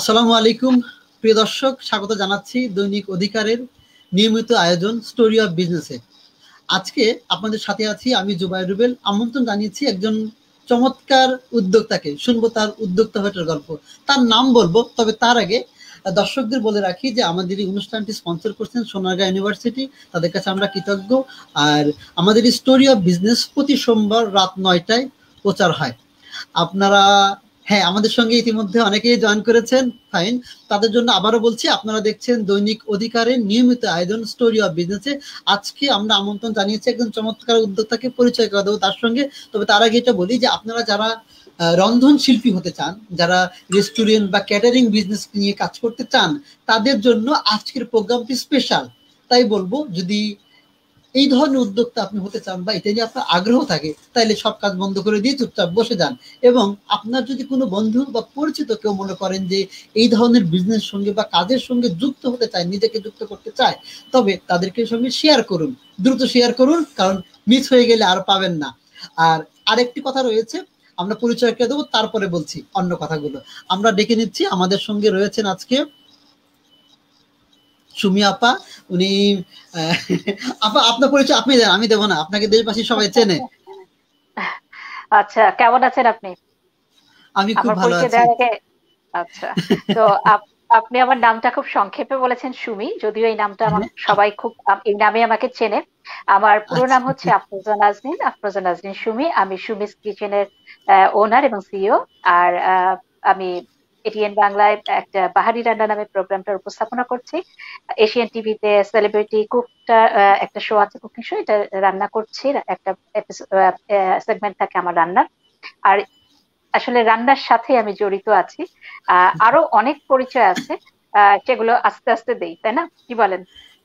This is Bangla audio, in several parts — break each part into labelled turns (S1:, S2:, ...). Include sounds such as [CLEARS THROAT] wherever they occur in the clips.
S1: আসসালামু আলাইকুম প্রিয় দর্শক স্বাগত জানাচ্ছি দৈনিক অধিকারের নিয়মিত আয়োজন স্টোরি অফ বিজনেসে আজকে আপনাদের সাথে আছি আমি জুবাই রুবেল আমন্ত্রণ জানিয়েছি একজন চমৎকার উদ্যোক্তাকে শুনবো তার উদ্যোক্তা হটার গল্প তার নাম বলবো তবে তার আগে দর্শকদের বলে রাখি যে আমাদের এই অনুষ্ঠানটি স্পন্সর করছেন সোনারগাঁ ইউনিভার্সিটি তাদের কাছে আমরা কৃতজ্ঞ আর আমাদের স্টোরি অফ বিজনেস প্রতি সোমবার রাত নয়টায় প্রচার হয় আপনারা হ্যাঁ আমাদের সঙ্গে ইতিমধ্যে অনেকেই জয়েন করেছেন ফাইন তাদের জন্য আবারও বলছি আপনারা দেখছেন দৈনিক অধিকারের নিয়মিত আয়োজন স্টোরি অফ বিজনেসে আজকে আমরা আমন্ত্রণ জানিয়েছি একজন চমৎকার উদ্যোক্তাকে পরিচয় করে দেবো তার সঙ্গে তবে তার আগে এটা বলি যে আপনারা যারা রন্ধন শিল্পী হতে চান যারা রেস্টুরেন্ট বা ক্যাটারিং বিজনেস নিয়ে কাজ করতে চান তাদের জন্য আজকের প্রোগ্রামটি স্পেশাল তাই বলবো যদি এই ধরনের উদ্যোক্তা আপনি হতে চান বা এটা যদি আপনার আগ্রহ থাকে তাইলে সব কাজ বন্ধ করে দিয়ে চুপচাপ বসে যান এবং আপনার যদি কোনো বন্ধু বা পরিচিত কেউ মনে করেন যে এই ধরনের বিজনেস সঙ্গে বা কাজের সঙ্গে যুক্ত হতে চায় নিজেকে যুক্ত করতে চায় তবে তাদেরকে সঙ্গে শেয়ার করুন দ্রুত শেয়ার করুন কারণ মিস হয়ে গেলে আর পাবেন না আর আরেকটি কথা রয়েছে আমরা পরিচয় কে দেবো তারপরে বলছি অন্য কথাগুলো আমরা ডেকে নিচ্ছি আমাদের সঙ্গে রয়েছেন আজকে সুমি আপা উনি আপা আপনার পরিচয় আপনি দেন আমি দেব না আপনাকে দেশবাসী সবাই চেনে
S2: আচ্ছা কেমন আছেন আপনি আমি খুব ভালো আছি আচ্ছা তো আপনি আমার নামটা খুব সংক্ষেপে বলেছেন সুমি যদিও এই নামটা আমার হ্যাঁ। সবাই খুব এই নামে আমাকে চেনে আমার পুরো আচ্ছা। নাম হচ্ছে আফরোজা নাজনীন আফরোজা নাজনীন সুমি আমি সুমিস কিচেনের ওনার এবং সিইও আর আমি এটিএন বাংলায় একটা বাহারি রান্না নামে প্রোগ্রামটা উপস্থাপনা করছি এশিয়ান টিভিতে সেলিব্রিটি কুকটা একটা শো আছে কুকিং শো এটা রান্না করছি একটা সেগমেন্ট থাকে আমার রান্নার আর আসলে রান্নার সাথে আমি জড়িত আছি আরো অনেক পরিচয় আছে সেগুলো আস্তে আস্তে দেই তাই না কি বলেন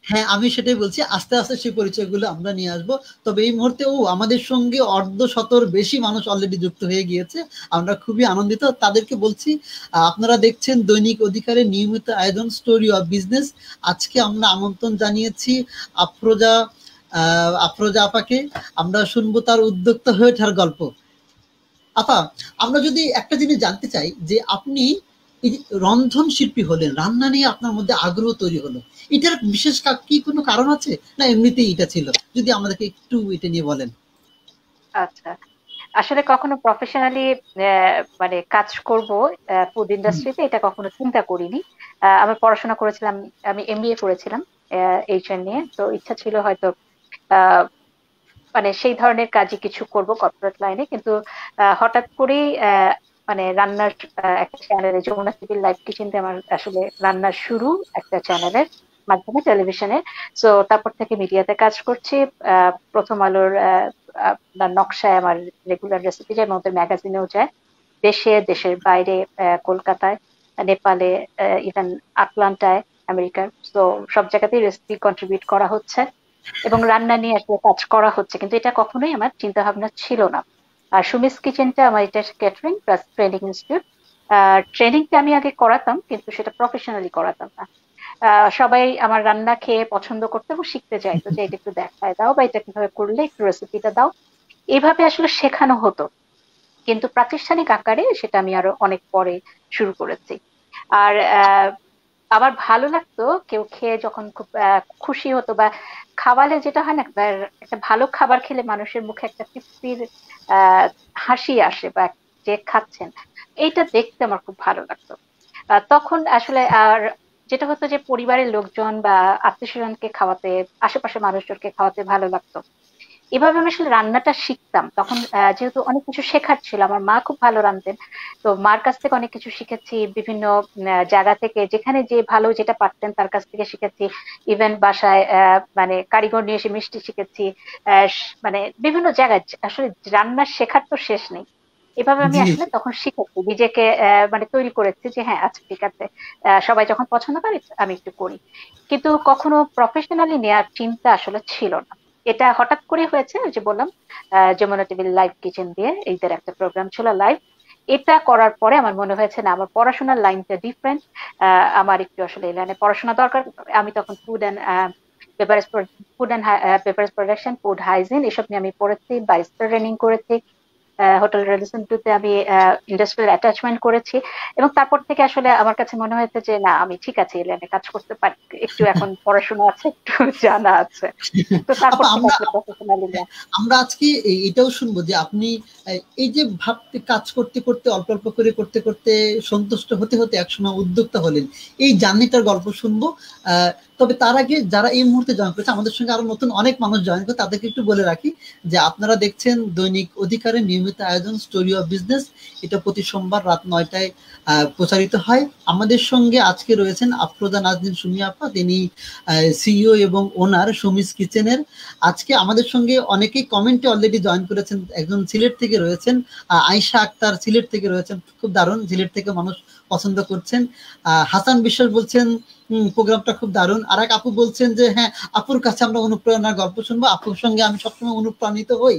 S1: হ্যাঁ আমি সেটাই বলছি আস্তে আস্তে সেই পরিচয়গুলো আমরা নিয়ে আসব তবে এই মুহূর্তে ও আমাদের সঙ্গে অর্ধ শতর বেশি মানুষ অলরেডি যুক্ত হয়ে গিয়েছে আমরা খুবই আনন্দিত তাদেরকে বলছি আপনারা দেখছেন দৈনিক অধিকারের নিয়মিত আয়োজন স্টোরি অফ বিজনেস আজকে আমরা আমন্ত্রণ জানিয়েছি আফরোজা আফরোজা আপাকে আমরা শুনবো তার উদ্যোক্তা হয়ে ওঠার গল্প আপা আমরা যদি একটা জিনিস জানতে চাই যে আপনি রন্ধন শিল্পী হলেন রান্না নিয়ে আপনার মধ্যে আগ্রহ তৈরি হলো এটার বিশেষ কি কোনো কারণ আছে না এমনিতেই এটা ছিল যদি আমাদেরকে একটু এটা নিয়ে বলেন
S2: আচ্ছা আসলে কখনো প্রফেশনালি মানে কাজ করব ফুড ইন্ডাস্ট্রিতে এটা কখনো চিন্তা করিনি আমি পড়াশোনা করেছিলাম আমি এমবিএ করেছিলাম এইচএন নিয়ে তো ইচ্ছা ছিল হয়তো মানে সেই ধরনের কাজই কিছু করব কর্পোরেট লাইনে কিন্তু হঠাৎ করেই মানে রান্নার একটা চ্যানেলে যমুনা সিভিল লাইফ কিচেন আমার আসলে রান্নার শুরু একটা চ্যানেলের মাধ্যমে টেলিভিশনে সো তারপর থেকে মিডিয়াতে কাজ করছি প্রথম আলোর নকশায় আমার রেগুলার রেসিপি যায় আমাদের ম্যাগাজিনেও যায় দেশে দেশের বাইরে কলকাতায় নেপালে ইভেন আটলান্টায় আমেরিকার তো সব জায়গাতেই রেসিপি কন্ট্রিবিউট করা হচ্ছে এবং রান্না নিয়ে আসলে কাজ করা হচ্ছে কিন্তু এটা কখনোই আমার চিন্তা ভাবনা ছিল না আর সুমিস কিচেনটা আমার এটা ক্যাটারিং প্লাস ট্রেনিং ইনস্টিটিউট ট্রেনিংটা আমি আগে করাতাম কিন্তু সেটা প্রফেশনালি করাতাম না সবাই আমার রান্না খেয়ে পছন্দ করতে এবং শিখতে চাইতো যে এটা একটু দেখায় দাও বা এটা কিভাবে করলে একটু রেসিপিটা দাও এভাবে আসলে শেখানো হতো কিন্তু প্রাতিষ্ঠানিক আকারে সেটা আমি আরো অনেক পরে শুরু করেছি আর আবার ভালো লাগতো কেউ খেয়ে যখন খুব খুশি হতো বা খাওয়ালে যেটা হয় না একটা ভালো খাবার খেলে মানুষের মুখে একটা তৃপ্তির হাসি আসে বা যে খাচ্ছেন এইটা দেখতে আমার খুব ভালো লাগতো তখন আসলে আর যেটা হতো যে পরিবারের লোকজন বা আত্মীয়স্বজনকে খাওয়াতে আশেপাশে মানুষজনকে খাওয়াতে ভালো লাগতো এভাবে আমি আসলে রান্নাটা শিখতাম তখন যেহেতু অনেক কিছু শেখার ছিল আমার মা খুব ভালো রাঁধতেন তো মার কাছ থেকে অনেক কিছু শিখেছি বিভিন্ন জায়গা থেকে যেখানে যে ভালো যেটা পারতেন তার কাছ থেকে শিখেছি ইভেন বাসায় মানে কারিগর নিয়ে এসে মিষ্টি শিখেছি মানে বিভিন্ন জায়গায় আসলে রান্না শেখার তো শেষ নেই এভাবে আমি আসলে তখন শিখেছি নিজেকে মানে তৈরি করেছি যে হ্যাঁ আচ্ছা ঠিক আছে সবাই যখন পছন্দ করে আমি একটু করি কিন্তু কখনো প্রফেশনালি নেওয়ার চিন্তা আসলে ছিল না এটা হঠাৎ করে হয়েছে যে বললাম যমুনা টিভির লাইভ কিচেন দিয়ে এইদের একটা প্রোগ্রাম ছিল লাইভ এটা করার পরে আমার মনে হয়েছে না আমার পড়াশোনার লাইনটা ডিফারেন্ট আমার একটু আসলে এই লাইনে পড়াশোনা দরকার আমি তখন food and food and production food hygiene এসব নিয়ে আমি পড়েছি বাইস ট্রেনিং করেছি হোটেল রেডিসন টুতে আমি ইন্ডাস্ট্রিয়াল অ্যাটাচমেন্ট করেছি এবং তারপর থেকে আসলে আমার কাছে মনে হয়েছে যে না আমি ঠিক আছে এলেনে কাজ করতে পারি একটু এখন [LAUGHS] পড়াশোনা আছে একটু জানা আছে তো [LAUGHS] তারপর আচ্ছা,
S1: আমরা আজকে এটাও শুনবো যে আপনি এই যে ভাবতে কাজ করতে করতে অল্প অল্প করে করতে করতে সন্তুষ্ট হতে হতে একসময় উদ্যোক্তা হলেন এই জার্নিটার গল্প শুনবো তবে তার আগে যারা এই মুহূর্তে জয়েন করেছে আমাদের সঙ্গে আরো নতুন অনেক মানুষ জয়েন করে তাদেরকে একটু বলে রাখি যে আপনারা দেখছেন দৈনিক অধিকারের নিয়মিত আয়োজন স্টোরি অফ বিজনেস এটা প্রতি সোমবার রাত নয়টায় প্রচারিত হয় আমাদের সঙ্গে আজকে রয়েছেন আফরোজা নাজদিন সুমি আপা তিনি সিইও এবং ওনার সুমিস কিচেনের আজকে আমাদের সঙ্গে অনেকেই কমেন্টে অলরেডি জয়েন করেছেন একজন সিলেট থেকে রয়েছেন আয়শা আক্তার সিলেট থেকে রয়েছেন খুব দারুণ সিলেট থেকে মানুষ পছন্দ করছেন হাসান বিশ্বাস বলছেন প্রোগ্রামটা খুব দারুণ আর এক আপু বলছেন যে হ্যাঁ আপুর কাছে আমরা অনুপ্রেরণার গল্প শুনবো আপুর সঙ্গে আমি সবসময় অনুপ্রাণিত হই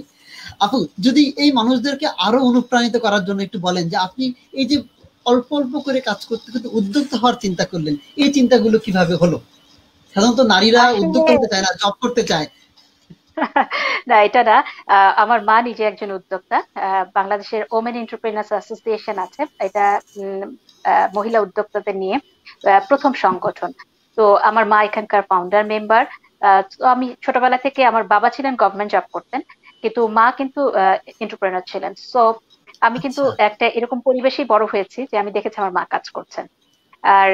S1: আপু যদি এই মানুষদেরকে আরো অনুপ্রাণিত করার জন্য একটু বলেন যে আপনি এই যে অল্প অল্প করে কাজ করতে করতে উদ্যোক্তা হওয়ার চিন্তা করলেন এই চিন্তাগুলো কিভাবে হলো সাধারণত নারীরা উদ্যোগ করতে চায় না জব করতে চায়
S2: না এটা না আমার মা নিজে একজন উদ্যোক্তা বাংলাদেশের ওমেন এন্টারপ্রেনার্স অ্যাসোসিয়েশন আছে এটা মহিলা উদ্যোক্তাদের নিয়ে প্রথম সংগঠন তো আমার মা এখানকার ফাউন্ডার মেম্বার তো আমি ছোটবেলা থেকে আমার বাবা ছিলেন গভর্নমেন্ট জব করতেন কিন্তু মা কিন্তু এন্টারপ্রেনার ছিলেন সো আমি কিন্তু আচ্ছা। একটা এরকম পরিবেশেই বড় হয়েছি যে আমি দেখেছি আমার মা কাজ করছেন আর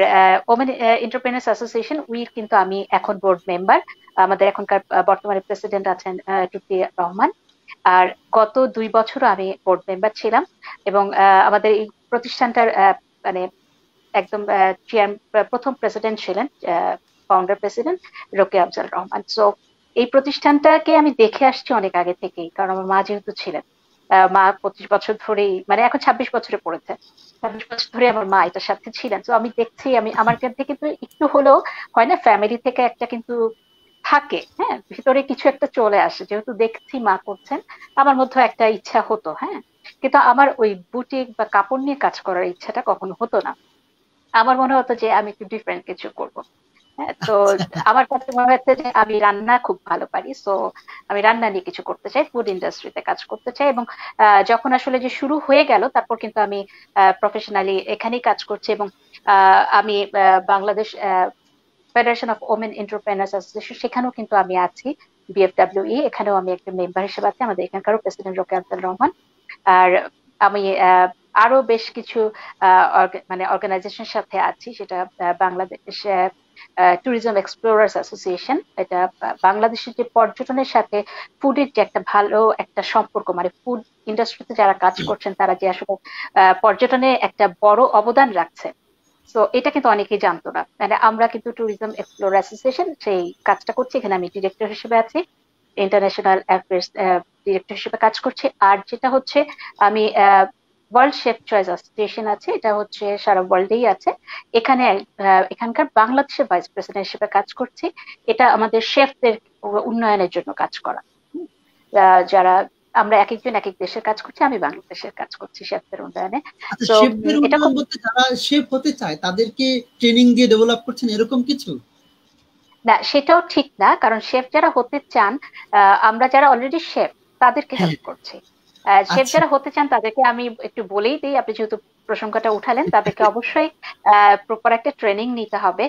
S2: ওমেন এন্টারপ্রেনার্স অ্যাসোসিয়েশন উইর কিন্তু আমি এখন বোর্ড মেম্বার আমাদের এখনকার বর্তমানে প্রেসিডেন্ট আছেন টুপি রহমান আর গত দুই বছর আমি বোর্ড মেম্বার ছিলাম এবং আমাদের এই প্রতিষ্ঠানটার মানে একদম প্রথম প্রেসিডেন্ট ছিলেন founder president Rokeya Afzal Rahman so এই প্রতিষ্ঠানটাকে আমি দেখে আসছি অনেক আগে থেকেই কারণ আমার মা যেহেতু ছিলেন মা পঁচিশ বছর ধরেই মানে এখন ছাব্বিশ বছরে পড়েছে ছাব্বিশ বছর ধরে আমার মা এটার সাথে ছিলেন তো আমি দেখছি আমি আমার কাছ থেকে তো একটু হলেও হয় না ফ্যামিলি থেকে একটা কিন্তু থাকে হ্যাঁ ভিতরে কিছু একটা চলে আসে যেহেতু দেখছি মা করছেন আমার মধ্যে একটা ইচ্ছা হতো হ্যাঁ কিন্তু আমার ওই বুটিক বা কাপড় নিয়ে কাজ করার ইচ্ছাটা কখনো হতো না আমার মনে হতো যে আমি একটু ডিফারেন্ট কিছু করব হ্যাঁ, তো আচ্ছা। আমার কাছে মনে হচ্ছে যে আমি রান্না খুব ভালো পারি সো আমি রান্না নিয়ে কিছু করতে চাই ফুড ইন্ডাস্ট্রিতে কাজ করতে চাই এবং যখন আসলে যে শুরু হয়ে গেল তারপর কিন্তু আমি প্রফেশনালি এখানেই কাজ করছি এবং আমি Bangladesh federation of women entrepreneurs association সেখানেও কিন্তু আমি আছি বিএফডাব্লিউ e, এখানেও আমি একটা মেম্বার হিসেবে আছি আমাদের এখানকারও প্রেসিডেন্ট রোকে আব্দুল রহমান আর আমি আরো বেশ কিছু মানে অর্গানাইজেশন সাথে আছি সেটা বাংলাদেশ ট্যুরিজম এক্সপ্লোরার্স অ্যাসোসিয়েশন এটা বাংলাদেশের যে পর্যটনের সাথে ফুডের যে একটা ভালো একটা সম্পর্ক মানে ফুড ইন্ডাস্ট্রিতে যারা কাজ করছেন তারা যে আসলে পর্যটনে একটা বড় অবদান রাখছে তো এটা কিন্তু অনেকেই জানতো না মানে আমরা কিন্তু ট্যুরিজম এক্সপ্লোরার অ্যাসোসিয়েশন সেই কাজটা করছি এখানে আমি ডিরেক্টর হিসেবে আছি ইন্টারন্যাশনাল অ্যাফেয়ার্স ডিরেক্টর হিসেবে কাজ করছি আর যেটা হচ্ছে আমি ওয়ার্ল্ড শেফ চয়েস অ্যাসোসিয়েশন আছে এটা হচ্ছে সারা ওয়ার্ল্ডেই আছে এখানে এখানকার বাংলাদেশের ভাইস প্রেসিডেন্ট হিসেবে কাজ করছি এটা আমাদের শেফদের উন্নয়নের জন্য কাজ করা যারা আমরা এক একজন এক এক দেশের কাজ করছি আমি বাংলাদেশের কাজ করছি শেফদের উন্নয়নে আচ্ছা,
S1: যারা শেফ হতে চায় তাদেরকে ট্রেনিং দিয়ে ডেভেলপ করছেন এরকম কিছু
S2: না সেটাও ঠিক না কারণ শেফ যারা হতে চান আমরা যারা অলরেডি শেফ তাদেরকে হেল্প হ্যাঁ। করছি আচ্ছা। শেফ যারা হতে চান তাদেরকে আমি একটু বলেই দিই আপনি যেহেতু প্রসঙ্গটা উঠালেন তাদেরকে [LAUGHS] অবশ্যই প্রপার একটা ট্রেনিং নিতে হবে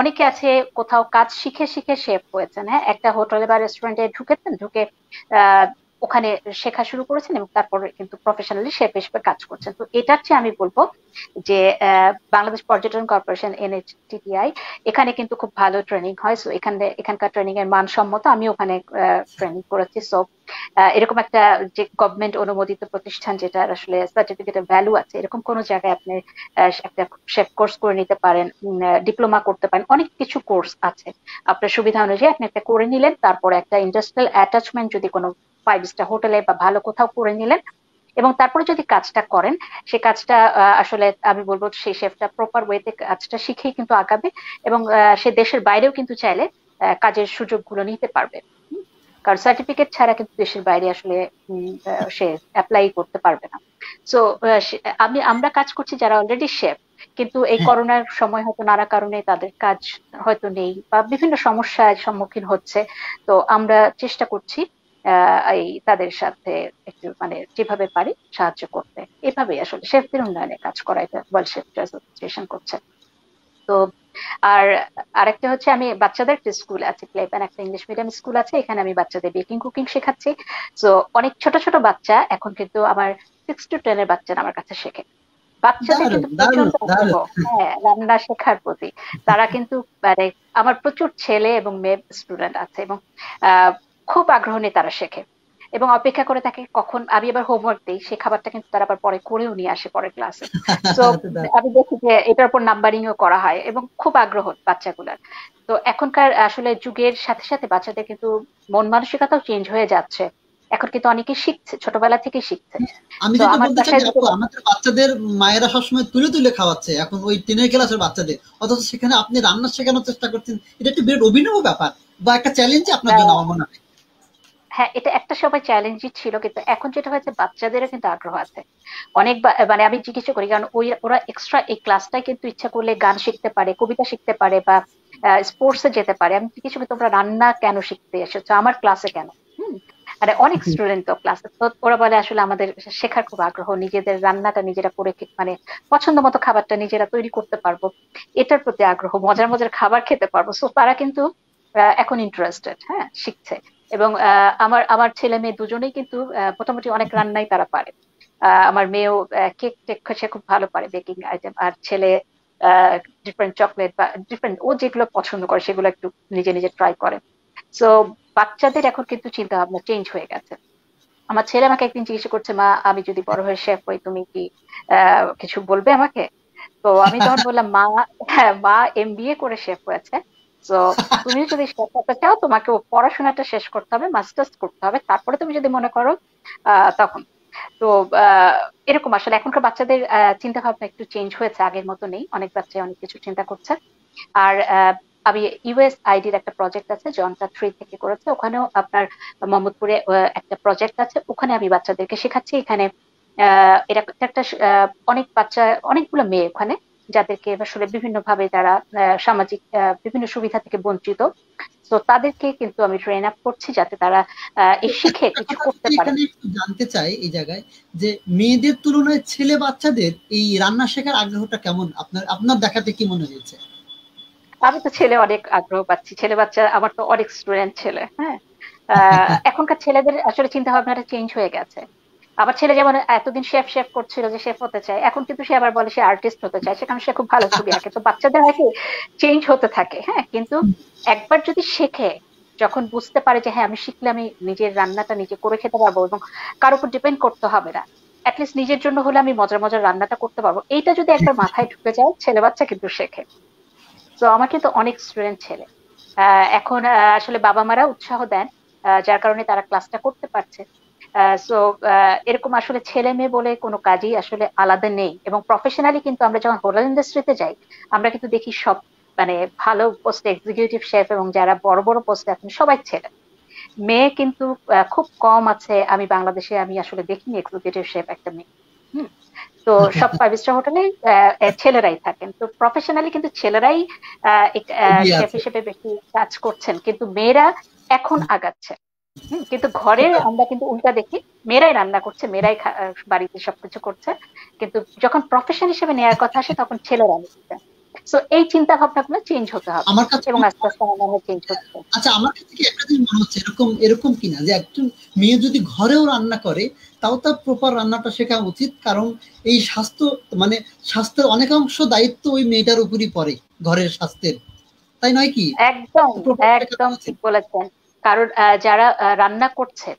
S2: অনেকে আছে কোথাও কাজ শিখে শিখে শেফ হয়েছেন হ্যাঁ একটা হোটেলে বা রেস্টুরেন্টে ঢুকেছেন ঢুকে ওখানে শেখা শুরু করেছেন এবং তারপরে কিন্তু প্রফেশনালি শেফ হিসেবে কাজ করছেন তো এটার চেয়ে আমি বলবো যে বাংলাদেশ পর্যটন কর্পোরেশন এনএচটিপিআই এখানে কিন্তু খুব ভালো ট্রেনিং হয় সো এখানে এখানকার ট্রেনিং এর মানসম্মত আমি ওখানে ট্রেনিং করেছি সো এরকম একটা যে গভর্নমেন্ট অনুমোদিত প্রতিষ্ঠান যেটা আসলে সার্টিফিকেটের ভ্যালু আছে এরকম কোন জায়গায় আপনি একটা শেফ কোর্স করে নিতে পারেন ডিপ্লোমা করতে পারেন অনেক কিছু কোর্স আছে আপনার সুবিধা অনুযায়ী আপনি একটা করে নিলেন তারপরে একটা ইন্ডাস্ট্রিয়াল অ্যাটাচমেন্ট যদি কোনো ফাইভ স্টার হোটেলে বা ভালো কোথাও করে নিলেন এবং তারপরে যদি কাজটা করেন সে কাজটা আসলে আমি বলবো সেই শেফটা প্রপার ওয়েতে কাজটা শিখেই কিন্তু আগাবে এবং সে দেশের বাইরেও কিন্তু চাইলে কাজের সুযোগ গুলো নিতে পারবে কারণ সার্টিফিকেট ছাড়া কিন্তু দেশের বাইরে আসলে সে অ্যাপ্লাই করতে পারবে না সো আমি আমরা কাজ করছি যারা অলরেডি শেফ কিন্তু এই হ্যাঁ। করোনার সময় হয়তো নানা কারণে তাদের কাজ হয়তো নেই বা বিভিন্ন সমস্যায় সম্মুখীন হচ্ছে তো আমরা চেষ্টা করছি এই তাদের সাথে একটু মানে যেভাবে পারি সাহায্য করতে এভাবেই আসলে শেফদের উন্নয়নে কাজ করা এটা ওয়ার্ল্ড শেফ অ্যাসোসিয়েশন করছে তো আর আরেকটা হচ্ছে আমি বাচ্চাদের একটা স্কুল আছে ক্লেপেন একটা ইংলিশ মিডিয়াম স্কুল আছে এখানে আমি বাচ্চাদের বেকিং কুকিং শেখাচ্ছি তো অনেক ছোট ছোট বাচ্চা এখন কিন্তু আমার সিক্স টু টেনের বাচ্চারা আমার কাছে শেখে বাচ্চাদের কিন্তু প্রচন্ড আগ্রহ হ্যাঁ রান্না শেখার প্রতি তারা কিন্তু মানে আমার প্রচুর ছেলে এবং মেয়ে স্টুডেন্ট আছে এবং খুব আগ্রহ নিয়ে তারা শেখে এবং অপেক্ষা করে থাকে কখন আমি আবার হোমওয়ার্ক দিই সে খাবারটা কিন্তু তারা আবার পরে করেও নিয়ে আসে পরের ক্লাসে [LAUGHS] তো আমি দেখি যে এটার উপর নাম্বারিং ও করা হয় এবং খুব আগ্রহ বাচ্চাগুলার তো এখনকার আসলে যুগের সাথে সাথে বাচ্চাদের কিন্তু মন মানসিকতাও চেঞ্জ হয়ে যাচ্ছে এখন কিন্তু অনেকে শিখছে ছোটবেলা থেকে শিখছে আমি যেটা বলতে চাই আমাদের
S1: বাচ্চাদের মায়েরা সবসময় তুলে তুলে খাওয়াচ্ছে এখন ওই টেনের ক্লাসের বাচ্চাদের অথচ সেখানে আপনি রান্না শেখানোর চেষ্টা করছেন এটা একটু বিরাট অভিনব ব্যাপার বা একটা চ্যালেঞ্জ আপনার জন্য হ্যাঁ। আমার মনে হয়
S2: হ্যাঁ এটা একটা সময় চ্যালেঞ্জই ছিল কিন্তু এখন যেটা হয়েছে বাচ্চাদেরও কিন্তু আগ্রহ আছে অনেক মানে আমি জিজ্ঞাসা করি কারণ ওই ওরা এক্সট্রা এই ক্লাসটাই কিন্তু ইচ্ছা করলে গান শিখতে পারে কবিতা শিখতে পারে বা স্পোর্টসে যেতে পারে আমি জিজ্ঞাসা করি তোমরা রান্না কেন শিখতে এসেছো আমার ক্লাসে কেন মানে অনেক স্টুডেন্ট তো ক্লাসে তো ওরা বলে আসলে আমাদের শেখার খুব আগ্রহ নিজেদের রান্নাটা নিজেরা করে মানে পছন্দ মতো খাবারটা নিজেরা তৈরি করতে পারবো এটার প্রতি আগ্রহ মজার মজার খাবার খেতে পারবো সো তারা কিন্তু এখন ইন্টারেস্টেড হ্যাঁ শিখছে এবং আমার আমার ছেলে মেয়ে দুজনেই কিন্তু মোটামুটি অনেক রান্নাই তারা পারে আমার মেয়েও কেক টেক সে খুব ভালো পারে বেকিং আইটেম আর ছেলে ডিফারেন্ট চকলেট বা ডিফারেন্ট ও যেগুলো পছন্দ করে সেগুলো একটু নিজে নিজে ট্রাই করে সো বাচ্চাদের এখন কিন্তু চিন্তা ভাবনা চেঞ্জ হয়ে গেছে আমার ছেলে আমাকে একদিন জিজ্ঞাসা করছে মা আমি যদি বড় হয়ে শেফ হই তুমি কি কিছু বলবে আমাকে তো আমি তখন বললাম মা হ্যাঁ মা এমবিএ করে শেফ হয়েছে তো তুমি যদি শেষ করতে চাও তোমাকে পড়াশোনাটা শেষ করতে হবে মাস্টার্স করতে হবে তারপরে তুমি যদি মনে করো তখন তো এরকম আসলে এখনকার বাচ্চাদের চিন্তা ভাবনা একটু চেঞ্জ হয়েছে আগের মতো নেই অনেক বাচ্চাই অনেক কিছু চিন্তা করছে আর আমি ইউএস আইডির একটা প্রজেক্ট আছে জনতা থ্রি থেকে করেছে ওখানেও আপনার মোহাম্মদপুরে একটা প্রজেক্ট আছে ওখানে আমি বাচ্চাদেরকে শেখাচ্ছি এখানে এটা একটা অনেক বাচ্চা অনেকগুলো মেয়ে ওখানে যাদেরকে আসলে বিভিন্নভাবে তারা সামাজিক বিভিন্ন সুবিধা থেকে বঞ্চিত তো তাদেরকে কিন্তু আমি ট্রেন আপ করছি যাতে তারা শিখে কিছু করতে পারে
S1: জানতে চাই এই জায়গায় যে মেয়েদের তুলনায় ছেলে বাচ্চাদের এই রান্না শেখার আগ্রহটা কেমন আপনার আপনার দেখাতে কি মনে হয়েছে
S2: আমি তো ছেলে অনেক আগ্রহ পাচ্ছি ছেলে বাচ্চা আমার তো অনেক স্টুডেন্ট ছেলে হ্যাঁ [LAUGHS] এখনকার ছেলেদের আসলে চিন্তা ভাবনাটা চেঞ্জ হয়ে গেছে আমার ছেলে যেমন এতদিন শেফ শেফ করছিল যে শেফ হতে চায় এখন কিন্তু সে আবার বলে সে আর্টিস্ট হতে চায় সেখানে সে খুব ভালো [LAUGHS] ছবি আঁকে তো বাচ্চাদের হয় চেঞ্জ হতে থাকে হ্যাঁ কিন্তু একবার যদি শেখে যখন বুঝতে পারে যে হ্যাঁ আমি শিখলে আমি নিজের রান্নাটা নিজে করে খেতে পারবো এবং কার উপর ডিপেন্ড করতে হবে না অ্যাটলিস্ট নিজের জন্য হলে আমি মজার মজার রান্নাটা করতে পারবো এইটা যদি একবার [LAUGHS] মাথায় ঢুকে যায় ছেলে বাচ্চা কিন্তু শেখে তো আমার কিন্তু অনেক স্টুডেন্ট ছেলে এখন আসলে বাবা মারা উৎসাহ দেন যার কারণে তারা ক্লাসটা করতে পারছে সো এরকম আসলে ছেলে মেয়ে বলে কোনো কাজই আসলে আলাদা নেই এবং প্রফেশনালি কিন্তু আমরা যখন হোটেল ইন্ডাস্ট্রিতে যাই আমরা কিন্তু দেখি সব মানে ভালো পোস্টে এক্সিকিউটিভ শেফ এবং যারা বড় বড় পোস্টে আছেন সবাই ছেলে মেয়ে কিন্তু খুব কম আছে আমি বাংলাদেশে আমি আসলে দেখিনি এক্সিকিউটিভ শেফ একটা মেয়ে তো সব ফাইভ স্টার হোটেলে ছেলেরাই থাকেন তো প্রফেশনালি কিন্তু ছেলেরাই শেফ হিসেবে বেশি কাজ করছেন কিন্তু মেয়েরা এখন আগাচ্ছে কিন্তু ঘরে আমরা কিন্তু উল্টা দেখি মেয়েরাই রান্না করছে মেয়েরাই বাড়িতে সবকিছু করছে কিন্তু যখন প্রফেশন হিসেবে নেওয়ার কথা আসে তখন ছেলে সো এই চিন্তা চেঞ্জ হতে হবে আমার কাছে এবং আস্তে আস্তে আমার চেঞ্জ হচ্ছে আচ্ছা আমার কাছে কি একটা জিনিস মনে হচ্ছে এরকম এরকম কিনা যে একজন
S1: মেয়ে যদি ঘরেও রান্না করে তাও তার প্রপার রান্নাটা শেখা উচিত কারণ এই স্বাস্থ্য মানে স্বাস্থ্যের অনেকাংশ দায়িত্ব ওই মেয়েটার উপরই পড়ে ঘরের স্বাস্থ্যের
S2: তাই নয় কি একদম একদম ঠিক বলেছেন কারণ যারা রান্না করছে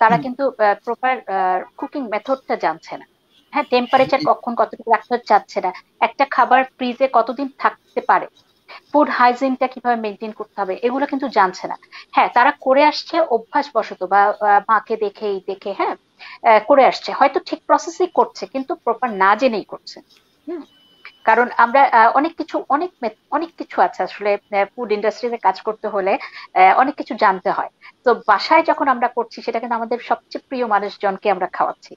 S2: তারা কিন্তু প্রপার কুকিং মেথডটা জানছে না হ্যাঁ টেম্পারেচার কখন কতটুকু রাখতে চাচ্ছে না একটা খাবার ফ্রিজে কতদিন থাকতে পারে ফুড হাইজিনটা কিভাবে মেনটেন করতে হবে এগুলো কিন্তু জানছে না হ্যাঁ তারা করে আসছে অভ্যাস বশত বা মাকে এই দেখে হ্যাঁ করে আসছে হয়তো ঠিক প্রসেসই করছে কিন্তু প্রপার না জেনেই করছে হুম কারণ আমরা অনেক কিছু অনেক অনেক কিছু আছে আসলে ফুড ইন্ডাস্ট্রিতে কাজ করতে হলে অনেক কিছু জানতে হয় তো বাসায় যখন আমরা করছি সেটা কিন্তু আমাদের সবচেয়ে প্রিয় মানুষজনকে আমরা খাওয়াচ্ছি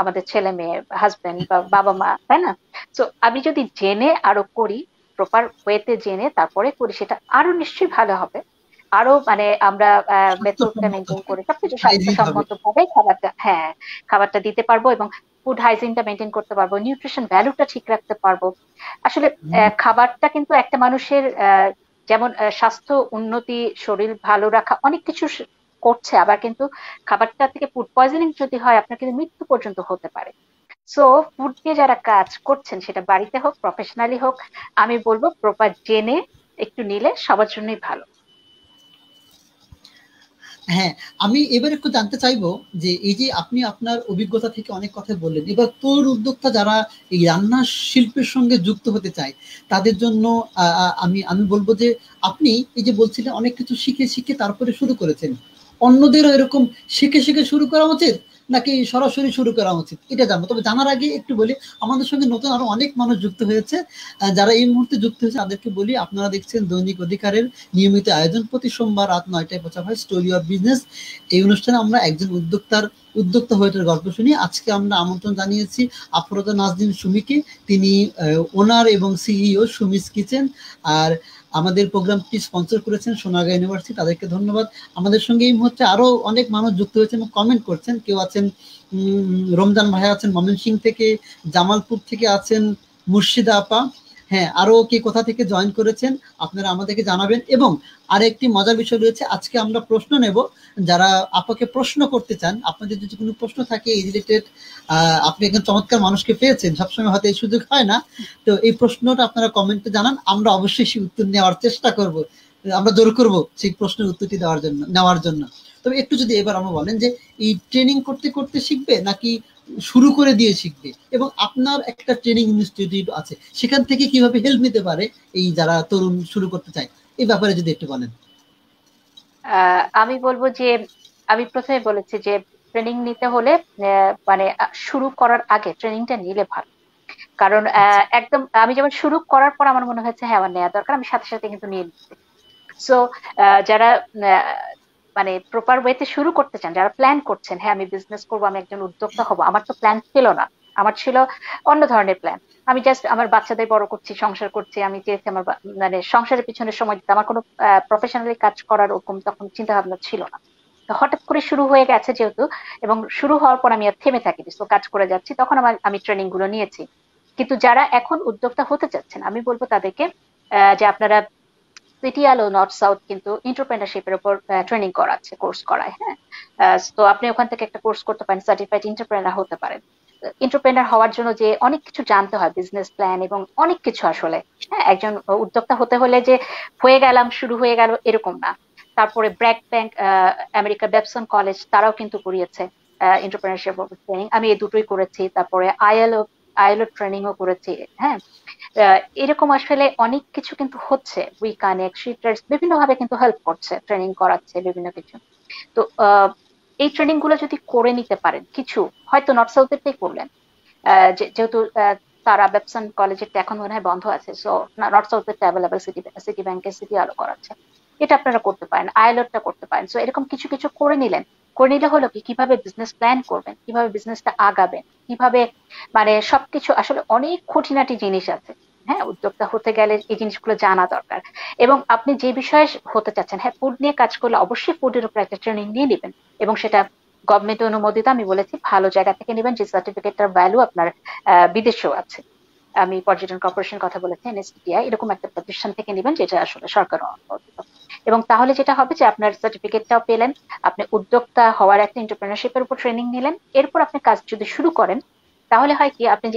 S2: আমাদের ছেলে মেয়ে হাজব্যান্ড বাবা মা তাই না তো আমি যদি জেনে আরো করি প্রপার ওয়েতে জেনে তারপরে করি সেটা আরো নিশ্চয়ই ভালো হবে আরো মানে আমরা মেথডটা মেনটেন করে সবকিছু স্বাস্থ্যসম্মত ভাবে খাবারটা হ্যাঁ খাবারটা দিতে পারবো এবং ফুড হাইজিনটা মেনটেন করতে পারবো নিউট্রিশন ভ্যালুটা ঠিক রাখতে পারবো আসলে খাবারটা কিন্তু একটা মানুষের যেমন স্বাস্থ্য উন্নতি শরীর ভালো রাখা অনেক কিছু করছে আবার কিন্তু খাবারটা থেকে ফুড পয়জনিং যদি হয় আপনার কিন্তু মৃত্যু পর্যন্ত হতে পারে সো ফুড নিয়ে যারা কাজ করছেন সেটা বাড়িতে হোক প্রফেশনালি হোক আমি বলবো প্রপার জেনে একটু নিলে সবার জন্যই ভালো
S1: হ্যাঁ আমি এবার একটু জানতে চাইবো যে এই যে আপনি আপনার অভিজ্ঞতা থেকে অনেক কথা বললেন এবার তোর উদ্যোক্তা যারা এই রান্না শিল্পের সঙ্গে যুক্ত হতে চায় তাদের জন্য আমি আমি বলবো যে আপনি এই যে বলছিলেন অনেক কিছু শিখে শিখে তারপরে শুরু করেছেন অন্যদেরও এরকম শিখে শিখে শুরু করা উচিত নাকি সরাসরি শুরু করা উচিত এটা জানবো তবে জানার আগে একটু বলি আমাদের সঙ্গে নতুন আরো অনেক মানুষ যুক্ত হয়েছে যারা এই মুহূর্তে যুক্ত হয়েছে তাদেরকে বলি আপনারা দেখছেন দৈনিক অধিকারের নিয়মিত আয়োজন প্রতি সোমবার রাত নয়টায় প্রচার হয় স্টোরি অফ বিজনেস এই অনুষ্ঠানে আমরা একজন উদ্যোক্তার উদ্যোক্তা হয়ে গল্প শুনি আজকে আমরা আমন্ত্রণ জানিয়েছি আফরোজা নাজদিন সুমিকে তিনি ওনার এবং সিইও সুমিস কিচেন আর আমাদের প্রোগ্রামটি স্পন্সর করেছেন সোনাগা ইউনিভার্সিটি তাদেরকে ধন্যবাদ আমাদের সঙ্গে এই মুহূর্তে আরও অনেক মানুষ যুক্ত হয়েছে এবং কমেন্ট করছেন কেউ আছেন রমজান ভাই আছেন সিং থেকে জামালপুর থেকে আছেন মুর্শিদা আপা হ্যাঁ আরও কে কোথা থেকে জয়েন করেছেন আপনারা আমাদেরকে জানাবেন এবং আরেকটি মজার বিষয় রয়েছে আজকে আমরা প্রশ্ন নেব যারা আপনাকে প্রশ্ন করতে চান আপনাদের যদি কোনো প্রশ্ন থাকে এই রিলেটেড আপনি একজন চমৎকার মানুষকে পেয়েছেন সবসময় হয়তো এই সুযোগ হয় না তো এই প্রশ্নটা আপনারা কমেন্টে জানান আমরা অবশ্যই সেই উত্তর নেওয়ার চেষ্টা করব আমরা জোর করব সেই প্রশ্নের উত্তরটি দেওয়ার জন্য নেওয়ার জন্য তবে একটু যদি এবার আমরা বলেন যে এই ট্রেনিং করতে করতে শিখবে নাকি শুরু করে দিয়ে শিখবে এবং আপনার একটা ট্রেনিং ইনস্টিটিউট আছে সেখান থেকে কিভাবে হেল্প নিতে পারে এই যারা তরুণ শুরু করতে চায় এই ব্যাপারে যদি একটু বলেন
S2: আমি বলবো যে আমি প্রথমে বলেছি যে ট্রেনিং নিতে হলে মানে শুরু করার আগে ট্রেনিংটা নিলে ভালো কারণ আচ্ছা। একদম আমি যেমন শুরু করার পর আমার মনে হয়েছে হ্যাঁ আমার নেওয়া দরকার আমি সাথে সাথে কিন্তু নিয়ে নিচ্ছি সো যারা মানে প্রপার ওয়েতে শুরু করতে চান যারা প্ল্যান করছেন হ্যাঁ আমি বিজনেস করবো আমি একজন উদ্যোক্তা হবো আমার তো প্ল্যান ছিল না আমার ছিল অন্য ধরনের প্ল্যান আমি জাস্ট আমার বাচ্চাদের বড় করছি সংসার করছি আমি যেহেতু আমার মানে সংসারের পিছনে সময় দিতে আমার কোনো প্রফেশনালি কাজ করার ওরকম তখন চিন্তা ভাবনা ছিল না হঠাৎ করে শুরু হয়ে গেছে যেহেতু এবং শুরু হওয়ার পর আমি আর থেমে থাকি তো কাজ করে যাচ্ছি তখন আমার আমি ট্রেনিং গুলো নিয়েছি কিন্তু যারা এখন উদ্যোক্তা হতে চাচ্ছেন আমি বলবো তাদেরকে যে আপনারা সিটিএল নর্থ সাউথ কিন্তু এন্টারপ্রেনারশিপের উপর ট্রেনিং করাচ্ছে কোর্স করায় হ্যাঁ তো আপনি ওখান থেকে একটা কোর্স করতে পারেন সার্টিফাইড এন্টারপ্রেনার হতে পারেন এন্টারপ্রেনার হওয়ার জন্য যে অনেক কিছু জানতে হয় বিজনেস প্ল্যান এবং অনেক কিছু আসলে হ্যাঁ একজন উদ্যোক্তা হতে হলে যে হয়ে গেলাম শুরু হয়ে গেল এরকম না তারপরে BRAC bank America Babson college তারাও কিন্তু করিয়েছে এন্টারপ্রেনারশিপ ট্রেনিং আমি এই দুটোই করেছি তারপরে আইএলও আইএলও ট্রেনিংও করেছি হ্যাঁ এরকম আসলে অনেক কিছু কিন্তু হচ্ছে উই কানেক্ট বিভিন্ন ভাবে কিন্তু হেল্প করছে ট্রেনিং করাচ্ছে বিভিন্ন কিছু তো এই ট্রেনিং গুলো যদি করে নিতে পারেন কিছু হয়তো নর্থ সাউথেরটাই করলেন যেহেতু তারা ব্যাপসন কলেজের এখন মনে হয় বন্ধ আছে সো নর্থ সাউথেরটা সিটি সিটি ব্যাংকের সিটি আলো করাচ্ছে এটা আপনারা করতে পারেন আয়লটটা করতে পারেন সো এরকম কিছু কিছু করে নিলেন করে নিলে হলো কি কিভাবে বিজনেস প্ল্যান করবেন কিভাবে বিজনেসটা আগাবেন কিভাবে মানে সবকিছু আসলে অনেক খুঁটিনাটি জিনিস আছে হ্যাঁ উদ্যোক্তা হতে গেলে এই জিনিসগুলো জানা দরকার এবং আপনি যে বিষয়ে হতে চাচ্ছেন হ্যাঁ ফুড নিয়ে কাজ করলে অবশ্যই ফুডের উপর একটা ট্রেনিং নিয়ে নেবেন এবং সেটা গভর্নমেন্ট অনুমোদিত আমি বলেছি ভালো জায়গা থেকে নেবেন যে সার্টিফিকেটটার ভ্যালু আপনার বিদেশেও আছে আমি পর্যটন কর্পোরেশন কথা বলেছি এনএসপিআই এরকম একটা প্রতিষ্ঠান থেকে নেবেন যেটা আসলে সরকার অনুমোদিত এবং তাহলে যেটা হবে যে আপনার সার্টিফিকেটটাও পেলেন আপনি উদ্যোক্তা হওয়ার একটা এন্টারপ্রেনারশিপের উপর ট্রেনিং নিলেন এরপর আপনি কাজ যদি শুরু করেন তাহলে হয় কি আপনি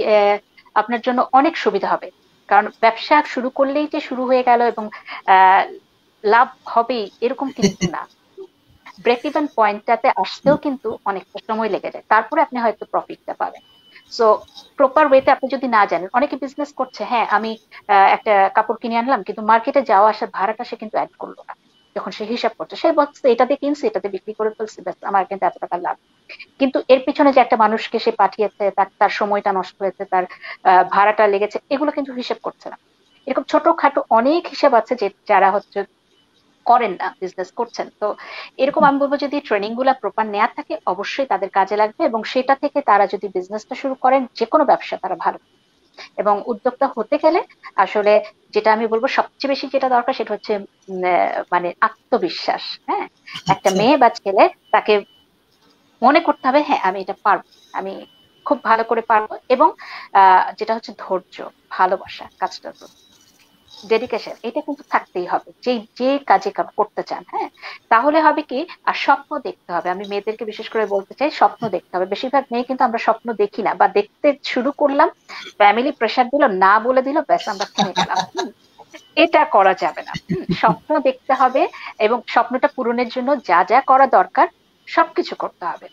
S2: আপনার জন্য অনেক সুবিধা হবে কারণ ব্যবসা শুরু করলেই যে শুরু হয়ে গেল এবং লাভ হবে এরকম কিন্তু না ব্রেক ইভেন পয়েন্টটাতে আসতেও কিন্তু অনেকটা সময় লেগে যায় তারপরে আপনি হয়তো প্রফিটটা পাবেন সো প্রপার ওয়েতে আপনি যদি না জানেন অনেকে বিজনেস করছে হ্যাঁ আমি একটা কাপড় কিনে আনলাম কিন্তু মার্কেটে যাওয়া আসার ভাড়াটা সে কিন্তু অ্যাড করলো না যখন সে হিসাব করছে সে বলছে এটা দিয়ে কিনছে এটাতে বিক্রি করে ফেলছে ব্যাস আমার কিন্তু এত টাকা লাভ কিন্তু এর পিছনে যে একটা মানুষকে সে পাঠিয়েছে তার তার সময়টা নষ্ট হয়েছে তার ভাড়াটা লেগেছে এগুলো কিন্তু হিসেব করছে না এরকম ছোটখাটো অনেক হিসাব আছে যে যারা হচ্ছে করেন না বিজনেস করছেন তো এরকম আমি বলবো যদি ট্রেনিং গুলা প্রপার নেওয়া থাকে অবশ্যই তাদের কাজে লাগবে এবং সেটা থেকে তারা যদি বিজনেসটা শুরু করেন যে কোনো ব্যবসা তারা ভালো এবং উদ্যোক্তা হতে গেলে আসলে যেটা আমি বলবো সবচেয়ে বেশি যেটা দরকার সেটা হচ্ছে মানে আত্মবিশ্বাস হ্যাঁ একটা আচ্ছা। মেয়ে বা ছেলে তাকে মনে করতে হবে হ্যাঁ আমি এটা পারবো আমি খুব ভালো করে পারবো এবং যেটা হচ্ছে ধৈর্য ভালোবাসা কাজটা প্রতি ডেডিকেশন এটা কিন্তু থাকতেই হবে যে যে কাজে করতে চান হ্যাঁ তাহলে হবে কি আর স্বপ্ন দেখতে হবে আমি মেয়েদেরকে বিশেষ করে বলতে চাই স্বপ্ন দেখতে হবে বেশিরভাগ মেয়ে কিন্তু আমরা স্বপ্ন দেখি না বা দেখতে শুরু করলাম ফ্যামিলি প্রেশার দিল না বলে দিল ব্যাস আমরা থেমে গেলাম এটা করা যাবে না স্বপ্ন দেখতে হবে এবং স্বপ্নটা পূরণের জন্য যা যা করা দরকার সবকিছু করতে হবে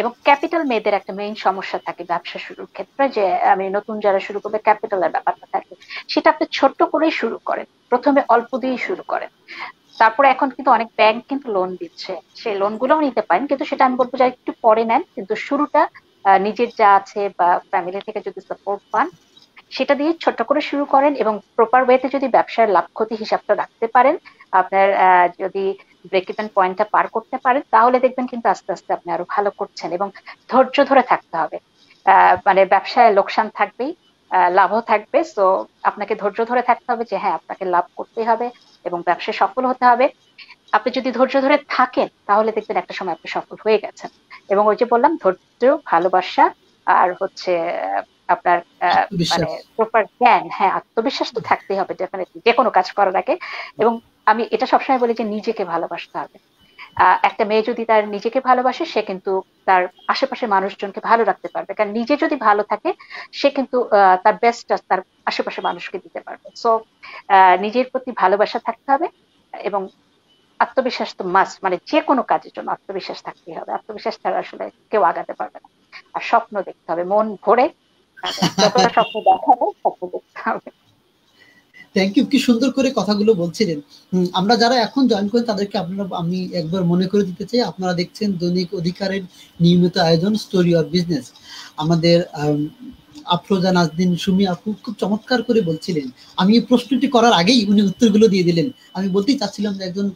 S2: এবং ক্যাপিটাল মেয়েদের একটা মেইন সমস্যা থাকে ব্যবসা শুরুর ক্ষেত্রে যে আমি নতুন যারা শুরু করবে ক্যাপিটালের ব্যাপারটা থাকে সেটা আপনি ছোট্ট করেই শুরু করেন প্রথমে অল্প দিয়েই শুরু করেন তারপরে এখন কিন্তু অনেক ব্যাংক কিন্তু লোন দিচ্ছে সেই লোনগুলোও নিতে পারেন কিন্তু সেটা আমি বলবো যে একটু পরে নেন কিন্তু শুরুটা নিজের যা আছে বা ফ্যামিলি থেকে যদি সাপোর্ট পান সেটা দিয়ে ছোট করে শুরু করেন এবং প্রপার ওয়েতে যদি ব্যবসার লাভ ক্ষতি হিসাবটা রাখতে পারেন আপনার যদি ব্রেক ইভেন পয়েন্টটা পার করতে পারেন তাহলে দেখবেন কিন্তু আস্তে আস্তে আপনি আরো ভালো করছেন এবং ধৈর্য ধরে থাকতে হবে মানে ব্যবসায় লোকসান থাকবেই লাভও থাকবে তো আপনাকে ধৈর্য ধরে থাকতে হবে যে হ্যাঁ আপনাকে লাভ করতে হবে এবং ব্যবসায় সফল হতে হবে আপনি যদি ধৈর্য ধরে থাকেন তাহলে দেখবেন একটা সময় আপনি সফল হয়ে গেছেন এবং ওই যে বললাম ধৈর্য ভালোবাসা আর হচ্ছে আপনার মানে প্রপার জ্ঞান হ্যাঁ আত্মবিশ্বাস তো থাকতেই হবে ডেফিনেটলি যে কোনো কাজ করার আগে এবং আমি এটা সবসময় বলি যে নিজেকে ভালোবাসতে হবে একটা মেয়ে যদি তার নিজেকে ভালোবাসে সে কিন্তু তার আশেপাশের মানুষজনকে ভালো রাখতে পারবে কারণ নিজে যদি ভালো থাকে সে কিন্তু তার বেস্টটা তার আশেপাশের মানুষকে দিতে পারবে সো নিজের প্রতি ভালোবাসা থাকতে হবে এবং আত্মবিশ্বাস তো মাস্ট মানে যে কোনো কাজের জন্য আত্মবিশ্বাস থাকতেই হবে আত্মবিশ্বাস ছাড়া আসলে কেউ আগাতে পারবে না আর স্বপ্ন দেখতে হবে মন ভরে যতটা স্বপ্ন দেখাবো স্বপ্ন দেখতে হবে
S1: থ্যাংক ইউ কি সুন্দর করে কথাগুলো বলছিলেন আমরা যারা এখন জয়েন করেন তাদেরকে আপনারা আমি একবার মনে করে দিতে চাই আপনারা দেখছেন দৈনিক অধিকারের নিয়মিত আয়োজন স্টোরি অফ বিজনেস আমাদের আফরোজা নাজদিন সুমি আপু খুব চমৎকার করে বলছিলেন আমি এই প্রশ্নটি করার আগেই উনি উত্তরগুলো দিয়ে দিলেন আমি বলতেই চাচ্ছিলাম যে একজন